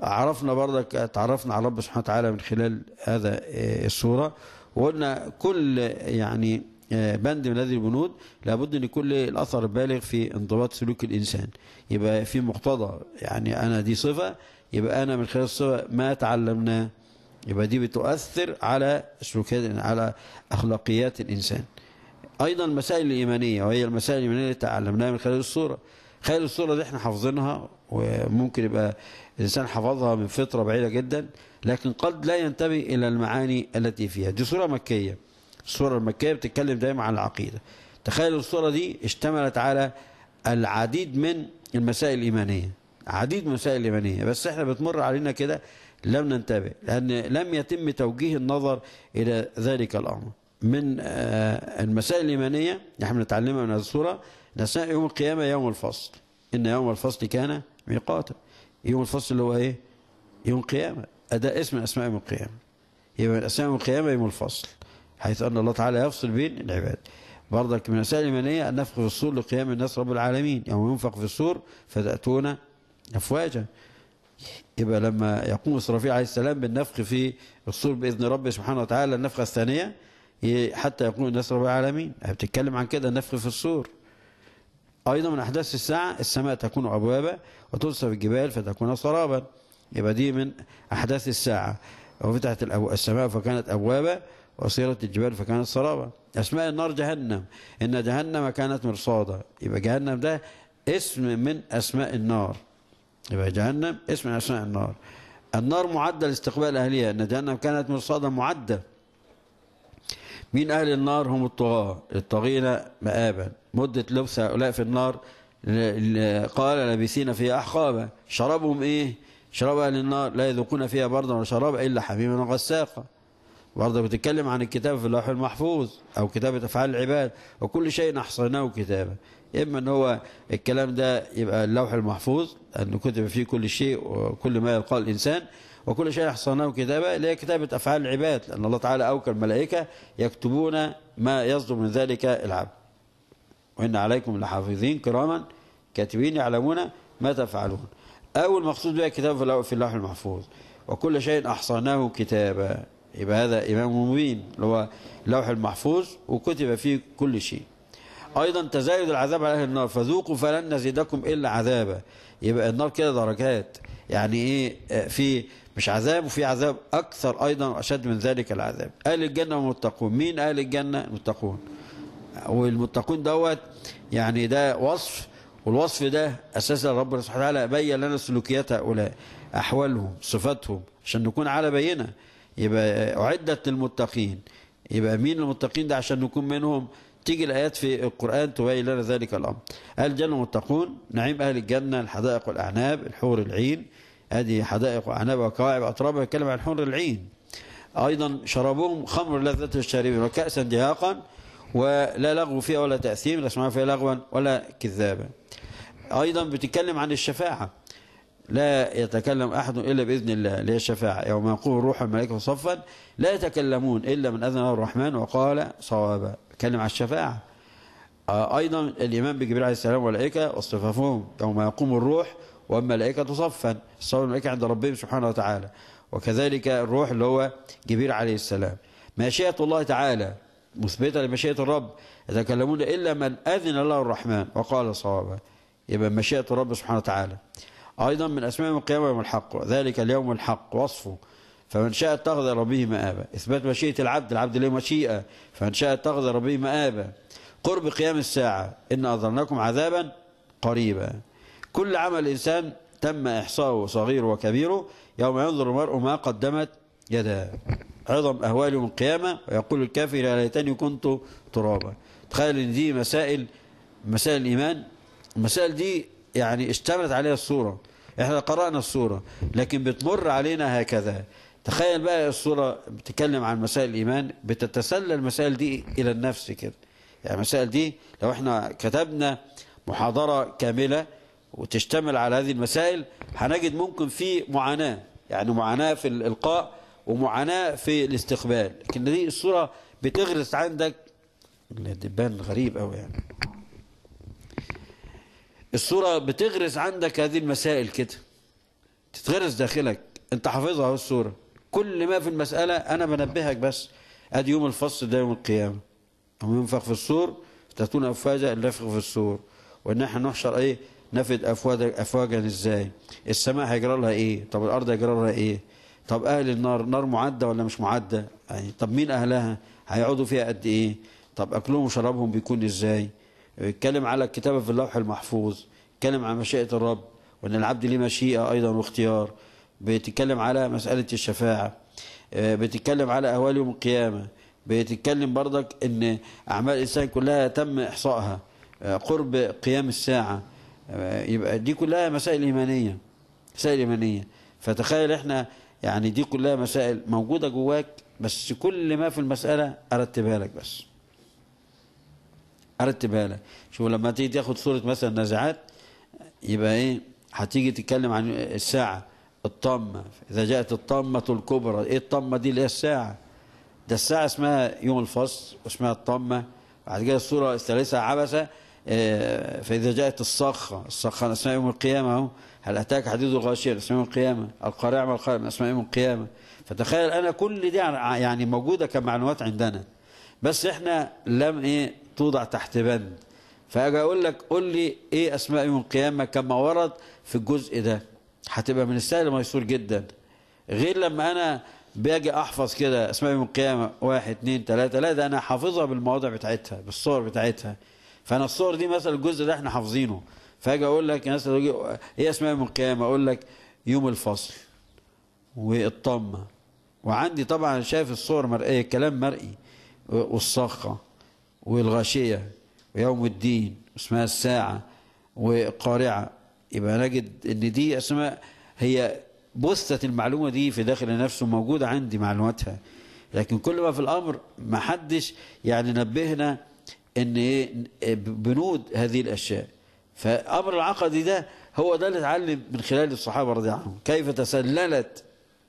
عرفنا برضك تعرفنا على رب سبحانه وتعالى من خلال هذا السورة وقلنا كل يعني آه، بند من هذه البنود لابد ان يكون الاثر بالغ في انضباط سلوك الانسان يبقى في مقتضى يعني انا دي صفه يبقى انا من خلال الصفه ما تعلمناه يبقى دي بتؤثر على سلوكيات على اخلاقيات الانسان ايضا المسائل الايمانيه وهي المسائل الايمانيه اللي تعلمناها من خلال الصوره خلال الصوره دي احنا حافظينها وممكن يبقى الانسان حفظها من فتره بعيده جدا لكن قد لا ينتبه الى المعاني التي فيها دي صوره مكيه السورة المكية بتتكلم دايما عن العقيدة تخيل السورة دي اشتملت على العديد من المسائل الإيمانية عديد من المسائل الإيمانية بس احنا بتمر علينا كده لم ننتبه لأن لم يتم توجيه النظر إلى ذلك الأمر من آه، المسائل الإيمانية نحن بنتعلمها من هذه السورة نساء يوم القيامة يوم الفصل إن يوم الفصل كان ميقاتا يوم الفصل اللي هو إيه؟ يوم القيامة أداء اسم أسماء يوم القيامة يبقى من أسماء يوم القيامة يوم الفصل حيث أن الله تعالى يفصل بين العباد برضك من المسائل الإيمانية أن نفخ في الصور لقيام الناس رب العالمين يوم ينفخ في الصور فتأتون أفواجا يبقى لما يقوم إسرافيل عليه السلام بالنفخ في الصور بإذن ربه سبحانه وتعالى النفخة الثانية حتى يقوم الناس رب العالمين بتتكلم عن كده النفخ في الصور أيضا من أحداث الساعة السماء تكون أبوابا وتنصف الجبال فتكون سرابا يبقى دي من أحداث الساعة وفتحت السماء فكانت أبوابا وصيرت الجبال فكانت سرابا أسماء النار جهنم إن جهنم كانت مرصادا يبقى جهنم ده اسم من أسماء النار يبقى جهنم اسم من أسماء النار النار معدة لاستقبال أهلها إن جهنم كانت مرصادا معدة مين أهل النار هم الطغاة الطغينة مآبا مدة لبس هؤلاء في النار قال لابسين فيها أحقابا شربهم إيه شراب أهل النار لا يذوقون فيها بردا ولا شرابا إلا حميما وغساقا برضه بتتكلم عن الكتابة في اللوح المحفوظ أو كتابة أفعال العباد وكل شيء أحصيناه كتابة إما أن هو الكلام ده يبقى اللوح المحفوظ أن كتب فيه كل شيء وكل ما يلقاه الإنسان وكل شيء أحصيناه كتابة اللي هي كتابة أفعال العباد لأن الله تعالى أوكل الملائكة يكتبون ما يصدر من ذلك العبد وإن عليكم لحافظين كراما كاتبين يعلمون ما تفعلون أول مقصود بها كتاب في اللوح المحفوظ وكل شيء أحصيناه كتابا يبقى هذا إمام مبين اللي هو لوح المحفوظ وكتب فيه كل شيء أيضا تزايد العذاب على أهل النار فذوقوا فلن نزيدكم إلا عذابا يبقى النار كده درجات يعني إيه آه، في مش عذاب وفي عذاب أكثر أيضا وأشد من ذلك العذاب أهل الجنة والمتقون مين أهل الجنة المتقون والمتقون دوت يعني ده وصف والوصف ده أساسا ربنا سبحانه وتعالى بين لنا سلوكيات هؤلاء أحوالهم صفاتهم عشان نكون على بينه يبقى أعدت للمتقين يبقى مين المتقين ده عشان نكون منهم تيجي الآيات في القرآن تبين لنا ذلك الأمر الجنة المتقون نعيم أهل الجنة الحدائق والأعناب الحور العين هذه حدائق وأعناب وكواعب أطرابها يتكلم عن حور العين أيضا شربهم خمر لذة الشاربين وكأسا دهاقا ولا لغو فيها ولا تأثيم لا فيها لغوا ولا كذابا أيضا بتتكلم عن الشفاعة لا يتكلم أحد إلا بإذن الله اللي هي الشفاعة يوم يقول روح الملائكة صفا لا يتكلمون إلا من أذن الرحمن وقال صوابا تكلم عن الشفاعة آه، أيضا الإيمان بجبريل عليه السلام والملائكة واصطفافهم يوم يقوم الروح والملائكة صفا صف الملائكة عند ربهم سبحانه وتعالى وكذلك الروح اللي هو جبريل عليه السلام مشيئة الله تعالى مثبتة لمشيئة الرب يتكلمون إلا من أذن الله الرحمن وقال صوابا يبقى مشيئة الرب سبحانه وتعالى أيضا من أسماء القيامة يوم الحق ذلك اليوم الحق وصفه فمن شاء اتخذ ربه مآبا إثبات مشيئة العبد العبد له مشيئة فمن شاء اتخذ ربه مآبا قرب قيام الساعة إن أنذرناكم عذابا قريبا كل عمل إنسان تم إحصاؤه صغير وكبيره يوم ينظر المرء ما قدمت يداه عظم أهوال يوم القيامة ويقول الكافر يا ليتني كنت ترابا تخيل إن دي مسائل مسائل الإيمان المسائل دي يعني اشتملت عليها الصورة احنا قرأنا الصورة لكن بتمر علينا هكذا تخيل بقى الصورة بتتكلم عن مسائل الإيمان بتتسلل المسائل دي إلى النفس كده يعني المسائل دي لو احنا كتبنا محاضرة كاملة وتشتمل على هذه المسائل هنجد ممكن في معاناة يعني معاناة في الإلقاء ومعاناة في الاستقبال لكن دي الصورة بتغرس عندك الدبان غريب قوي يعني الصورة بتغرس عندك هذه المسائل كده تتغرس داخلك انت حافظها اهو الصورة كل ما في المسألة انا بنبهك بس ادي يوم الفصل ده يوم القيامة هم ينفخ في الصور تكون افواجا النفخ في الصور وان احنا نحشر ايه نفد افواجا افواجا ازاي السماء هيجرى لها ايه طب الارض هيجرى لها ايه طب اهل النار نار معده ولا مش معده يعني طب مين اهلها هيقعدوا فيها قد ايه طب اكلهم وشرابهم بيكون ازاي اتكلم على الكتابة في اللوح المحفوظ اتكلم عن مشيئة الرب وأن العبد ليه مشيئة أيضا واختيار بتتكلم على مسألة الشفاعة آه، بتتكلم على أهوال يوم القيامة بتتكلم برضك أن أعمال الإنسان كلها تم إحصائها آه، قرب قيام الساعة آه، يبقى دي كلها مسائل إيمانية مسائل إيمانية فتخيل إحنا يعني دي كلها مسائل موجودة جواك بس كل ما في المسألة أرتبها لك بس ارتب لك شوف لما تيجي تاخد صوره مثلا نزعات يبقى ايه هتيجي تتكلم عن الساعه الطامه اذا جاءت الطامه الكبرى ايه الطامه دي اللي هي الساعه ده الساعه اسمها يوم الفصل واسمها الطامه بعد كده الصوره الثالثه عبسه آه، فإذا جاءت الصخة الصخة أسماء يوم القيامة أهو هل أتاك حديث الغاشية أسماء يوم القيامة القارعة والقارعة أسماء يوم القيامة فتخيل أنا كل دي يعني موجودة كمعلومات عندنا بس إحنا لم إيه توضع تحت بند فاجي اقول لك قول لي ايه اسماء يوم القيامه كما ورد في الجزء ده هتبقى من السهل ميسور جدا غير لما انا باجي احفظ كده اسماء يوم القيامه واحد اثنين ثلاثه لا ده انا حافظها بالمواضع بتاعتها بالصور بتاعتها فانا الصور دي مثلا الجزء ده احنا حافظينه فاجي اقول لك الناس ايه اسماء يوم القيامه اقول لك يوم الفصل والطمه وعندي طبعا شايف الصور مرئيه الكلام مرئي والصخه والغاشية ويوم الدين اسمها الساعة وقارعة يبقى نجد ان دي اسماء هي بثت المعلومة دي في داخل نفسه موجودة عندي معلوماتها لكن كل ما في الأمر ما حدش يعني نبهنا ان ايه بنود هذه الأشياء فأمر العقدي ده هو ده اللي اتعلم من خلال الصحابة رضي عنهم كيف تسللت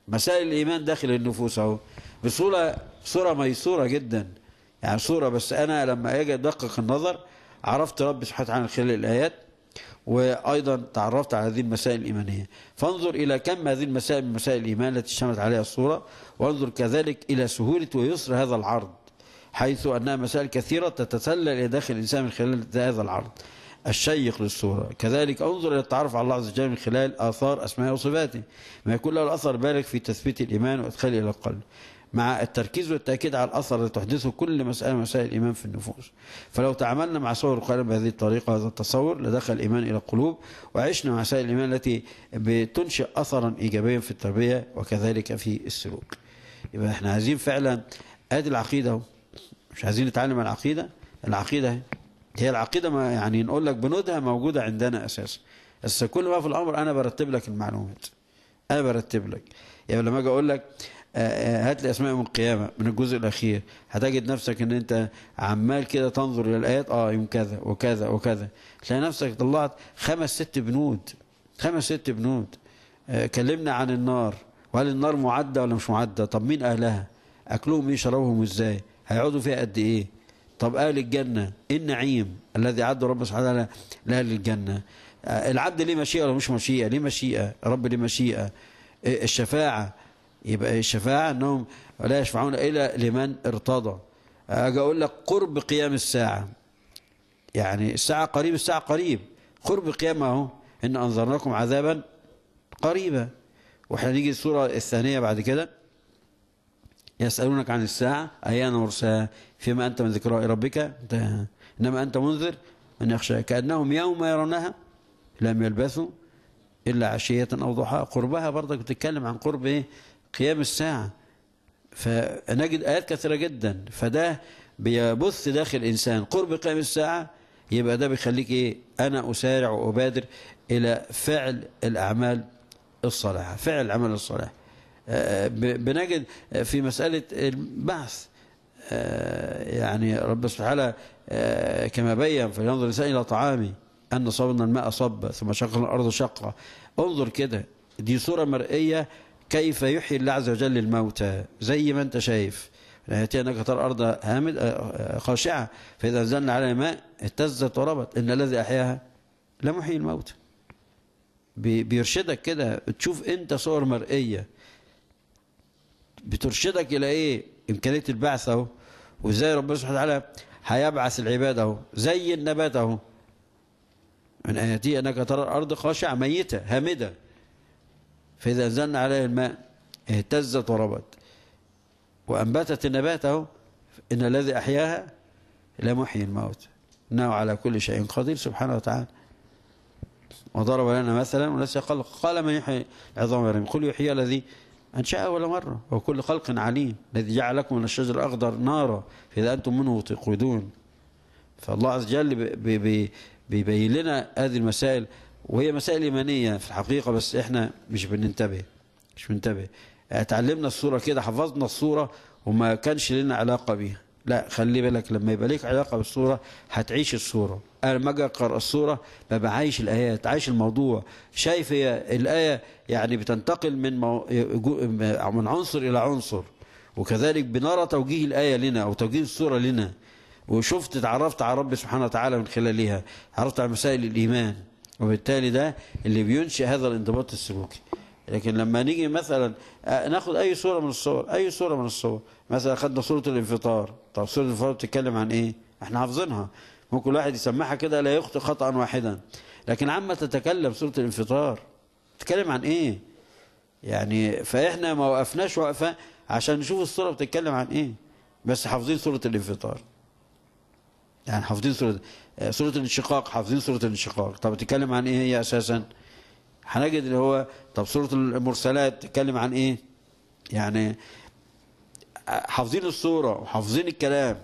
مسائل الإيمان داخل النفوس أهو بصورة صورة ميسورة جدا يعني صورة بس أنا لما أجي أدقق النظر عرفت ربي سبحانه وتعالى من خلال الآيات وأيضا تعرفت على هذه المسائل الإيمانية فانظر إلى كم هذه المسائل من مسائل الإيمان التي اشتملت عليها الصورة وانظر كذلك إلى سهولة ويسر هذا العرض حيث أنها مسائل كثيرة تتسلل إلى داخل الإنسان من خلال هذا العرض الشيق للصورة كذلك انظر إلى التعرف على الله عز وجل من خلال آثار أسماء وصفاته ما يكون له الأثر بالغ في تثبيت الإيمان وإدخاله إلى القلب مع التركيز والتأكيد على الأثر الذي تحدثه كل مسألة مسائل الإيمان في النفوس فلو تعاملنا مع صور القلب بهذه الطريقة هذا التصور لدخل الإيمان إلى القلوب وعشنا مع مسائل الإيمان التي بتنشئ أثرا إيجابيا في التربية وكذلك في السلوك يبقى احنا عايزين فعلا ادي العقيدة مش عايزين نتعلم العقيدة العقيدة هي العقيدة ما يعني نقول لك بنودها موجودة عندنا أساسا بس كل ما في الأمر أنا برتب لك المعلومات أنا برتب لك يعني لما أجي أقول لك هات لي اسماء يوم القيامه من الجزء الاخير هتجد نفسك ان انت عمال كده تنظر للايات اه يوم كذا وكذا وكذا تلاقي نفسك طلعت خمس ست بنود خمس ست بنود آه، كلمنا عن النار وهل النار معده ولا مش معده طب مين اهلها اكلهم ايه شربهم ازاي هيقعدوا فيها قد ايه طب اهل الجنه ايه النعيم الذي عد رب سبحانه وتعالى لاهل الجنه آه، العبد ليه مشيئه ولا مش مشيئه ليه مشيئه رب ليه مشيئه آه، الشفاعه يبقى الشفاعة أنهم لا يشفعون إلا لمن ارتضى أجي أقول لك قرب قيام الساعة يعني الساعة قريب الساعة قريب قرب قيامها أهو إن أنظرناكم عذابا قريبا وإحنا نيجي الصورة الثانية بعد كده يسألونك عن الساعة أيان مرساها فيما أنت من ذكراء ربك إنما أنت منذر من يخشى كأنهم يوم يرونها لم يلبثوا إلا عشية أو ضحاها قربها برضك بتتكلم عن قرب إيه قيام الساعة فنجد آيات كثيرة جدا فده بيبث داخل الإنسان قرب قيام الساعة يبقى ده بيخليك إيه أنا أسارع وأبادر إلى فعل الأعمال الصالحة فعل العمل الصالح آه، بنجد في مسألة البعث آه، يعني رب سبحانه آه، كما بين فلينظر الإنسان إلى طعامه أن صبنا الماء صب ثم شقنا الأرض شقة انظر كده دي صورة مرئية كيف يحيي الله عز وجل الموتى زي ما انت شايف انك ترى الأرض هامد آه، آه، خاشعة فإذا أنزلنا عليها ماء اهتزت وربت إن الذي أحياها لمحيي الموتى بيرشدك كده تشوف أنت صور مرئية بترشدك إلى إيه إمكانية البعث أهو وإزاي ربنا سبحانه وتعالى هيبعث العباد أهو زي النبات أهو من آياته أنك ترى الأرض خاشعة ميتة هامدة فإذا أنزلنا عليه الماء اهتزت وربت وأنبتت النبات أهو إن الذي أحياها لمحيي الموت إنه على كل شيء قدير سبحانه وتعالى وضرب لنا مثلا ونسي قال قال من يحيي عظام والرميم قل يحيي الذي أنشأ ولا مرة وكل خلق عليم الذي جعل لكم من الشجر الأخضر نارا فإذا أنتم منه تقودون فالله عز وجل بيبين لنا هذه المسائل وهي مسائل إيمانية في الحقيقة بس إحنا مش بننتبه مش بننتبه اتعلمنا الصورة كده حفظنا الصورة وما كانش لنا علاقة بيها لا خلي بالك لما يبقى ليك علاقة بالصورة هتعيش الصورة أنا لما أجي أقرأ الصورة ببقى عايش الآيات عايش الموضوع شايف هي الآية يعني بتنتقل من مو... من عنصر إلى عنصر وكذلك بنرى توجيه الآية لنا أو توجيه الصورة لنا وشفت تعرفت على رب سبحانه وتعالى من خلالها عرفت على مسائل الإيمان وبالتالي ده اللي بينشئ هذا الانضباط السلوكي لكن لما نيجي مثلا آه، ناخد اي صوره من الصور اي صوره من الصور مثلا خدنا صوره الانفطار طب صوره الانفطار بتتكلم عن ايه احنا حافظينها ممكن الواحد يسمعها كده لا يخطئ خطا واحدا لكن عما تتكلم صوره الانفطار بتتكلم عن ايه يعني فاحنا ما وقفناش وقفه عشان نشوف الصوره بتتكلم عن ايه بس حافظين صوره الانفطار يعني حافظين سورة سورة الانشقاق حافظين سورة الانشقاق طب تتكلم عن ايه هي اساسا هنجد اللي هو طب سورة المرسلات تتكلم عن ايه يعني حافظين الصورة وحافظين الكلام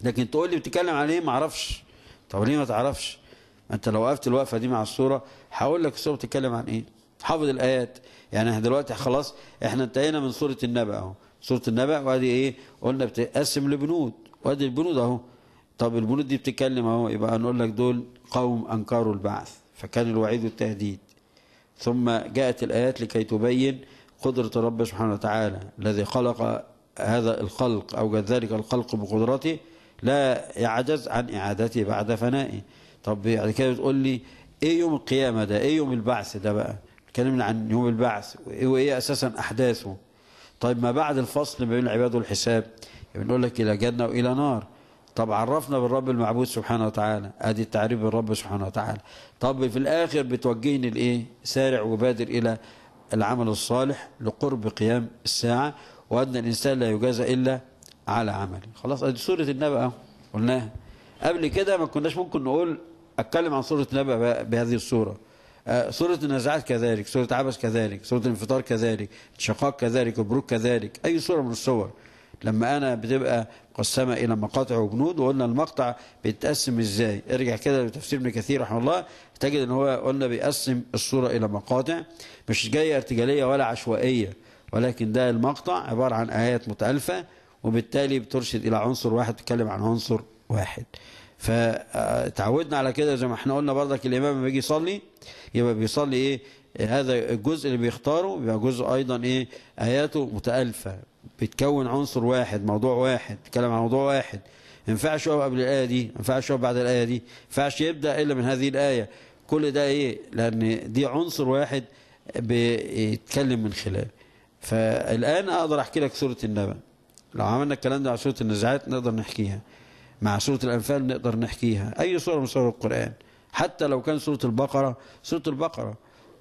لكن تقول لي بتتكلم عن ايه ما اعرفش طب ليه ما تعرفش انت لو وقفت الوقفة دي مع الصورة هقول لك الصورة بتتكلم عن ايه حافظ الايات يعني احنا دلوقتي خلاص احنا انتهينا من سورة النبأ اهو سورة النبأ وادي ايه قلنا بتقسم لبنود وادي البنود اهو طب البنود دي بتتكلم اهو يبقى هنقول لك دول قوم انكروا البعث فكان الوعيد والتهديد ثم جاءت الايات لكي تبين قدرة رب سبحانه وتعالى الذي خلق هذا الخلق اوجد ذلك الخلق بقدرته لا يعجز عن اعادته بعد فنائه طب بعد يعني كده بتقول لي ايه يوم القيامه ده ايه يوم البعث ده بقى اتكلمنا عن يوم البعث وايه اساسا احداثه طيب ما بعد الفصل ما بين العباد والحساب بنقول لك الى جنه والى نار طب عرفنا بالرب المعبود سبحانه وتعالى ادي التعريف بالرب سبحانه وتعالى طب في الاخر بتوجهني لايه سارع وبادر الى العمل الصالح لقرب قيام الساعه وان الانسان لا يجازى الا على عمله خلاص ادي سوره النبأ اهو قلناها قبل كده ما كناش ممكن نقول اتكلم عن سوره النبأ بهذه الصوره آه، سورة النزعات كذلك سورة عبس كذلك سورة الانفطار كذلك الشقاق كذلك البروك كذلك أي سورة من الصور لما انا بتبقى مقسمه الى مقاطع وبنود وقلنا المقطع بيتقسم ازاي ارجع كده لتفسير ابن كثير رحمه الله تجد ان هو قلنا بيقسم الصوره الى مقاطع مش جايه ارتجاليه ولا عشوائيه ولكن ده المقطع عباره عن ايات متالفه وبالتالي بترشد الى عنصر واحد تتكلم عن عنصر واحد فتعودنا على كده زي ما احنا قلنا برضك الامام لما بيجي يصلي يبقى بيصلي ايه هذا الجزء اللي بيختاره بيبقى جزء ايضا ايه اياته متالفه بتكون عنصر واحد موضوع واحد بتتكلم عن موضوع واحد ما ينفعش يقف قبل الايه دي ما ينفعش يقف بعد الايه دي ما ينفعش يبدا الا من هذه الايه كل ده ايه لان دي عنصر واحد بيتكلم من خلاله فالان اقدر احكي لك سوره النبأ لو عملنا الكلام ده على سوره النزعات نقدر نحكيها مع سوره الانفال نقدر نحكيها اي سوره من سور القران حتى لو كان سوره البقره سوره البقره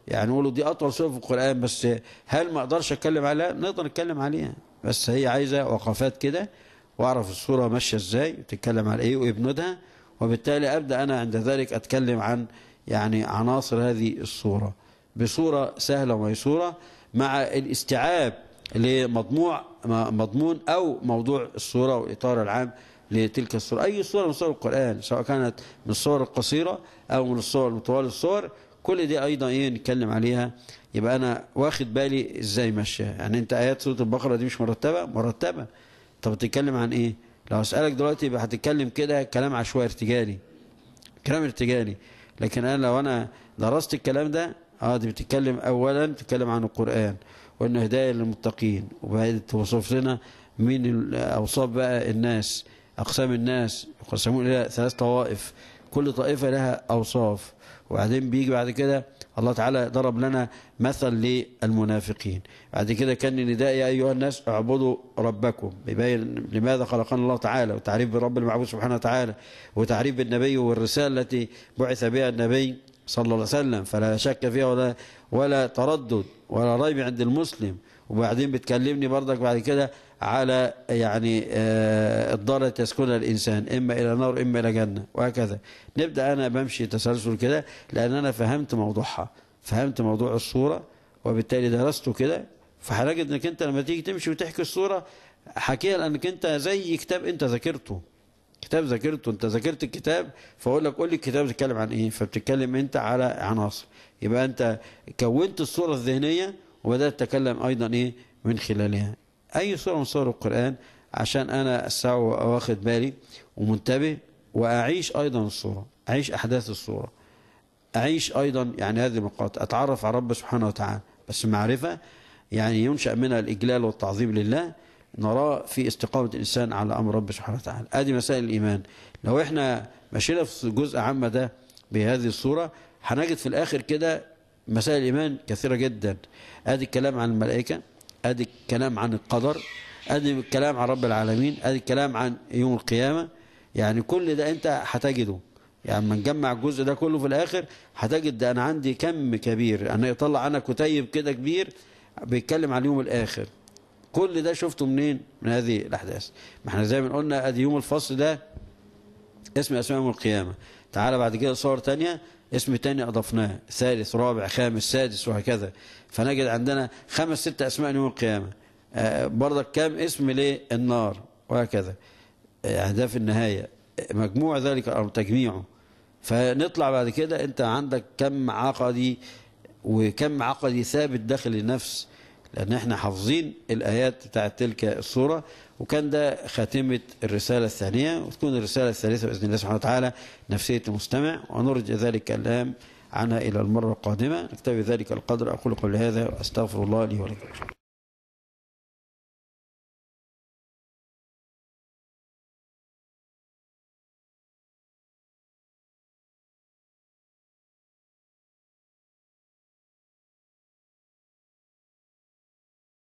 يعني نقول دي اطول سوره في القران بس هل ما اقدرش اتكلم عليها نقدر نتكلم عليها بس هي عايزة وقفات كده وأعرف الصورة ماشية إزاي بتتكلم على إيه وإبندها وبالتالي أبدأ أنا عند ذلك أتكلم عن يعني عناصر هذه الصورة بصورة سهلة وميسورة مع الاستيعاب لمضموع مضمون أو موضوع الصورة والإطار العام لتلك الصورة أي صورة من صور القرآن سواء كانت من الصور القصيرة أو من الصور مطوال الصور كل دي ايضا ايه نتكلم عليها يبقى انا واخد بالي ازاي ماشيه يعني انت ايات سوره البقره دي مش مرتبه مرتبه طب بتتكلم عن ايه لو اسالك دلوقتي يبقى هتتكلم كده كلام عشوائي ارتجالي كلام ارتجالي لكن انا لو انا درست الكلام ده اه دي بتتكلم اولا بتتكلم عن القران وان هدايه للمتقين وبعد توصف لنا مين اوصاف بقى الناس اقسام الناس يقسمون الى ثلاث طوائف كل طائفه لها اوصاف وبعدين بيجي بعد كده الله تعالى ضرب لنا مثل للمنافقين بعد كده كان نداء يا أيها الناس اعبدوا ربكم يبين لماذا خلقنا الله تعالى وتعريف برب المعبود سبحانه وتعالى وتعريف بالنبي والرسالة التي بعث بها النبي صلى الله عليه وسلم فلا شك فيها ولا ولا تردد ولا ريب عند المسلم وبعدين بتكلمني برضك بعد كده على يعني آه، الضالة يسكنها الإنسان إما إلى نار إما إلى جنة وهكذا نبدأ أنا بمشي تسلسل كده لأن أنا فهمت موضوعها فهمت موضوع الصورة وبالتالي درسته كده فهنجد انك انت لما تيجي تمشي وتحكي الصوره حكيها لانك انت زي كتاب انت ذاكرته كتاب ذاكرته انت ذاكرت الكتاب فاقول لك قول لي الكتاب بيتكلم عن ايه فبتتكلم انت على عناصر يبقى انت كونت الصوره الذهنيه وبدات تتكلم ايضا ايه من خلالها أي صورة من صور القرآن عشان أنا الساعة واخد بالي ومنتبه وأعيش أيضا الصورة أعيش أحداث الصورة أعيش أيضا يعني هذه المقاطع أتعرف على رب سبحانه وتعالى بس معرفة يعني ينشأ منها الإجلال والتعظيم لله نراه في استقامة الإنسان على أمر رب سبحانه وتعالى أدي مسائل الإيمان لو إحنا مشينا في جزء عام ده بهذه الصورة هنجد في الآخر كده مسائل الإيمان كثيرة جدا أدي الكلام عن الملائكة ادي الكلام عن القدر ادي الكلام عن رب العالمين ادي الكلام عن يوم القيامه يعني كل ده انت هتجده يعني لما نجمع الجزء ده كله في الاخر هتجد ده انا عندي كم كبير انا يطلع انا كتيب كده كبير بيتكلم عن اليوم الاخر كل ده شفته منين من هذه الاحداث ما احنا زي ما قلنا ادي يوم الفصل ده اسم اسماء يوم القيامه تعالى بعد كده صور ثانيه اسم تاني أضفناه ثالث رابع خامس سادس وهكذا فنجد عندنا خمس ست أسماء يوم القيامة آه، برضك كام اسم للنار وهكذا ده آه، في النهاية آه، مجموع ذلك أو تجميعه فنطلع بعد كده أنت عندك كم عقدي وكم عقدي ثابت داخل النفس لأن احنا حافظين الآيات بتاعت تلك الصورة وكان ده خاتمة الرسالة الثانية وتكون الرسالة الثالثة بإذن الله سبحانه وتعالى نفسية المستمع ونرجع ذلك الكلام عنها إلى المرة القادمة نكتفي ذلك القدر أقول قول هذا وأستغفر الله لي ولكم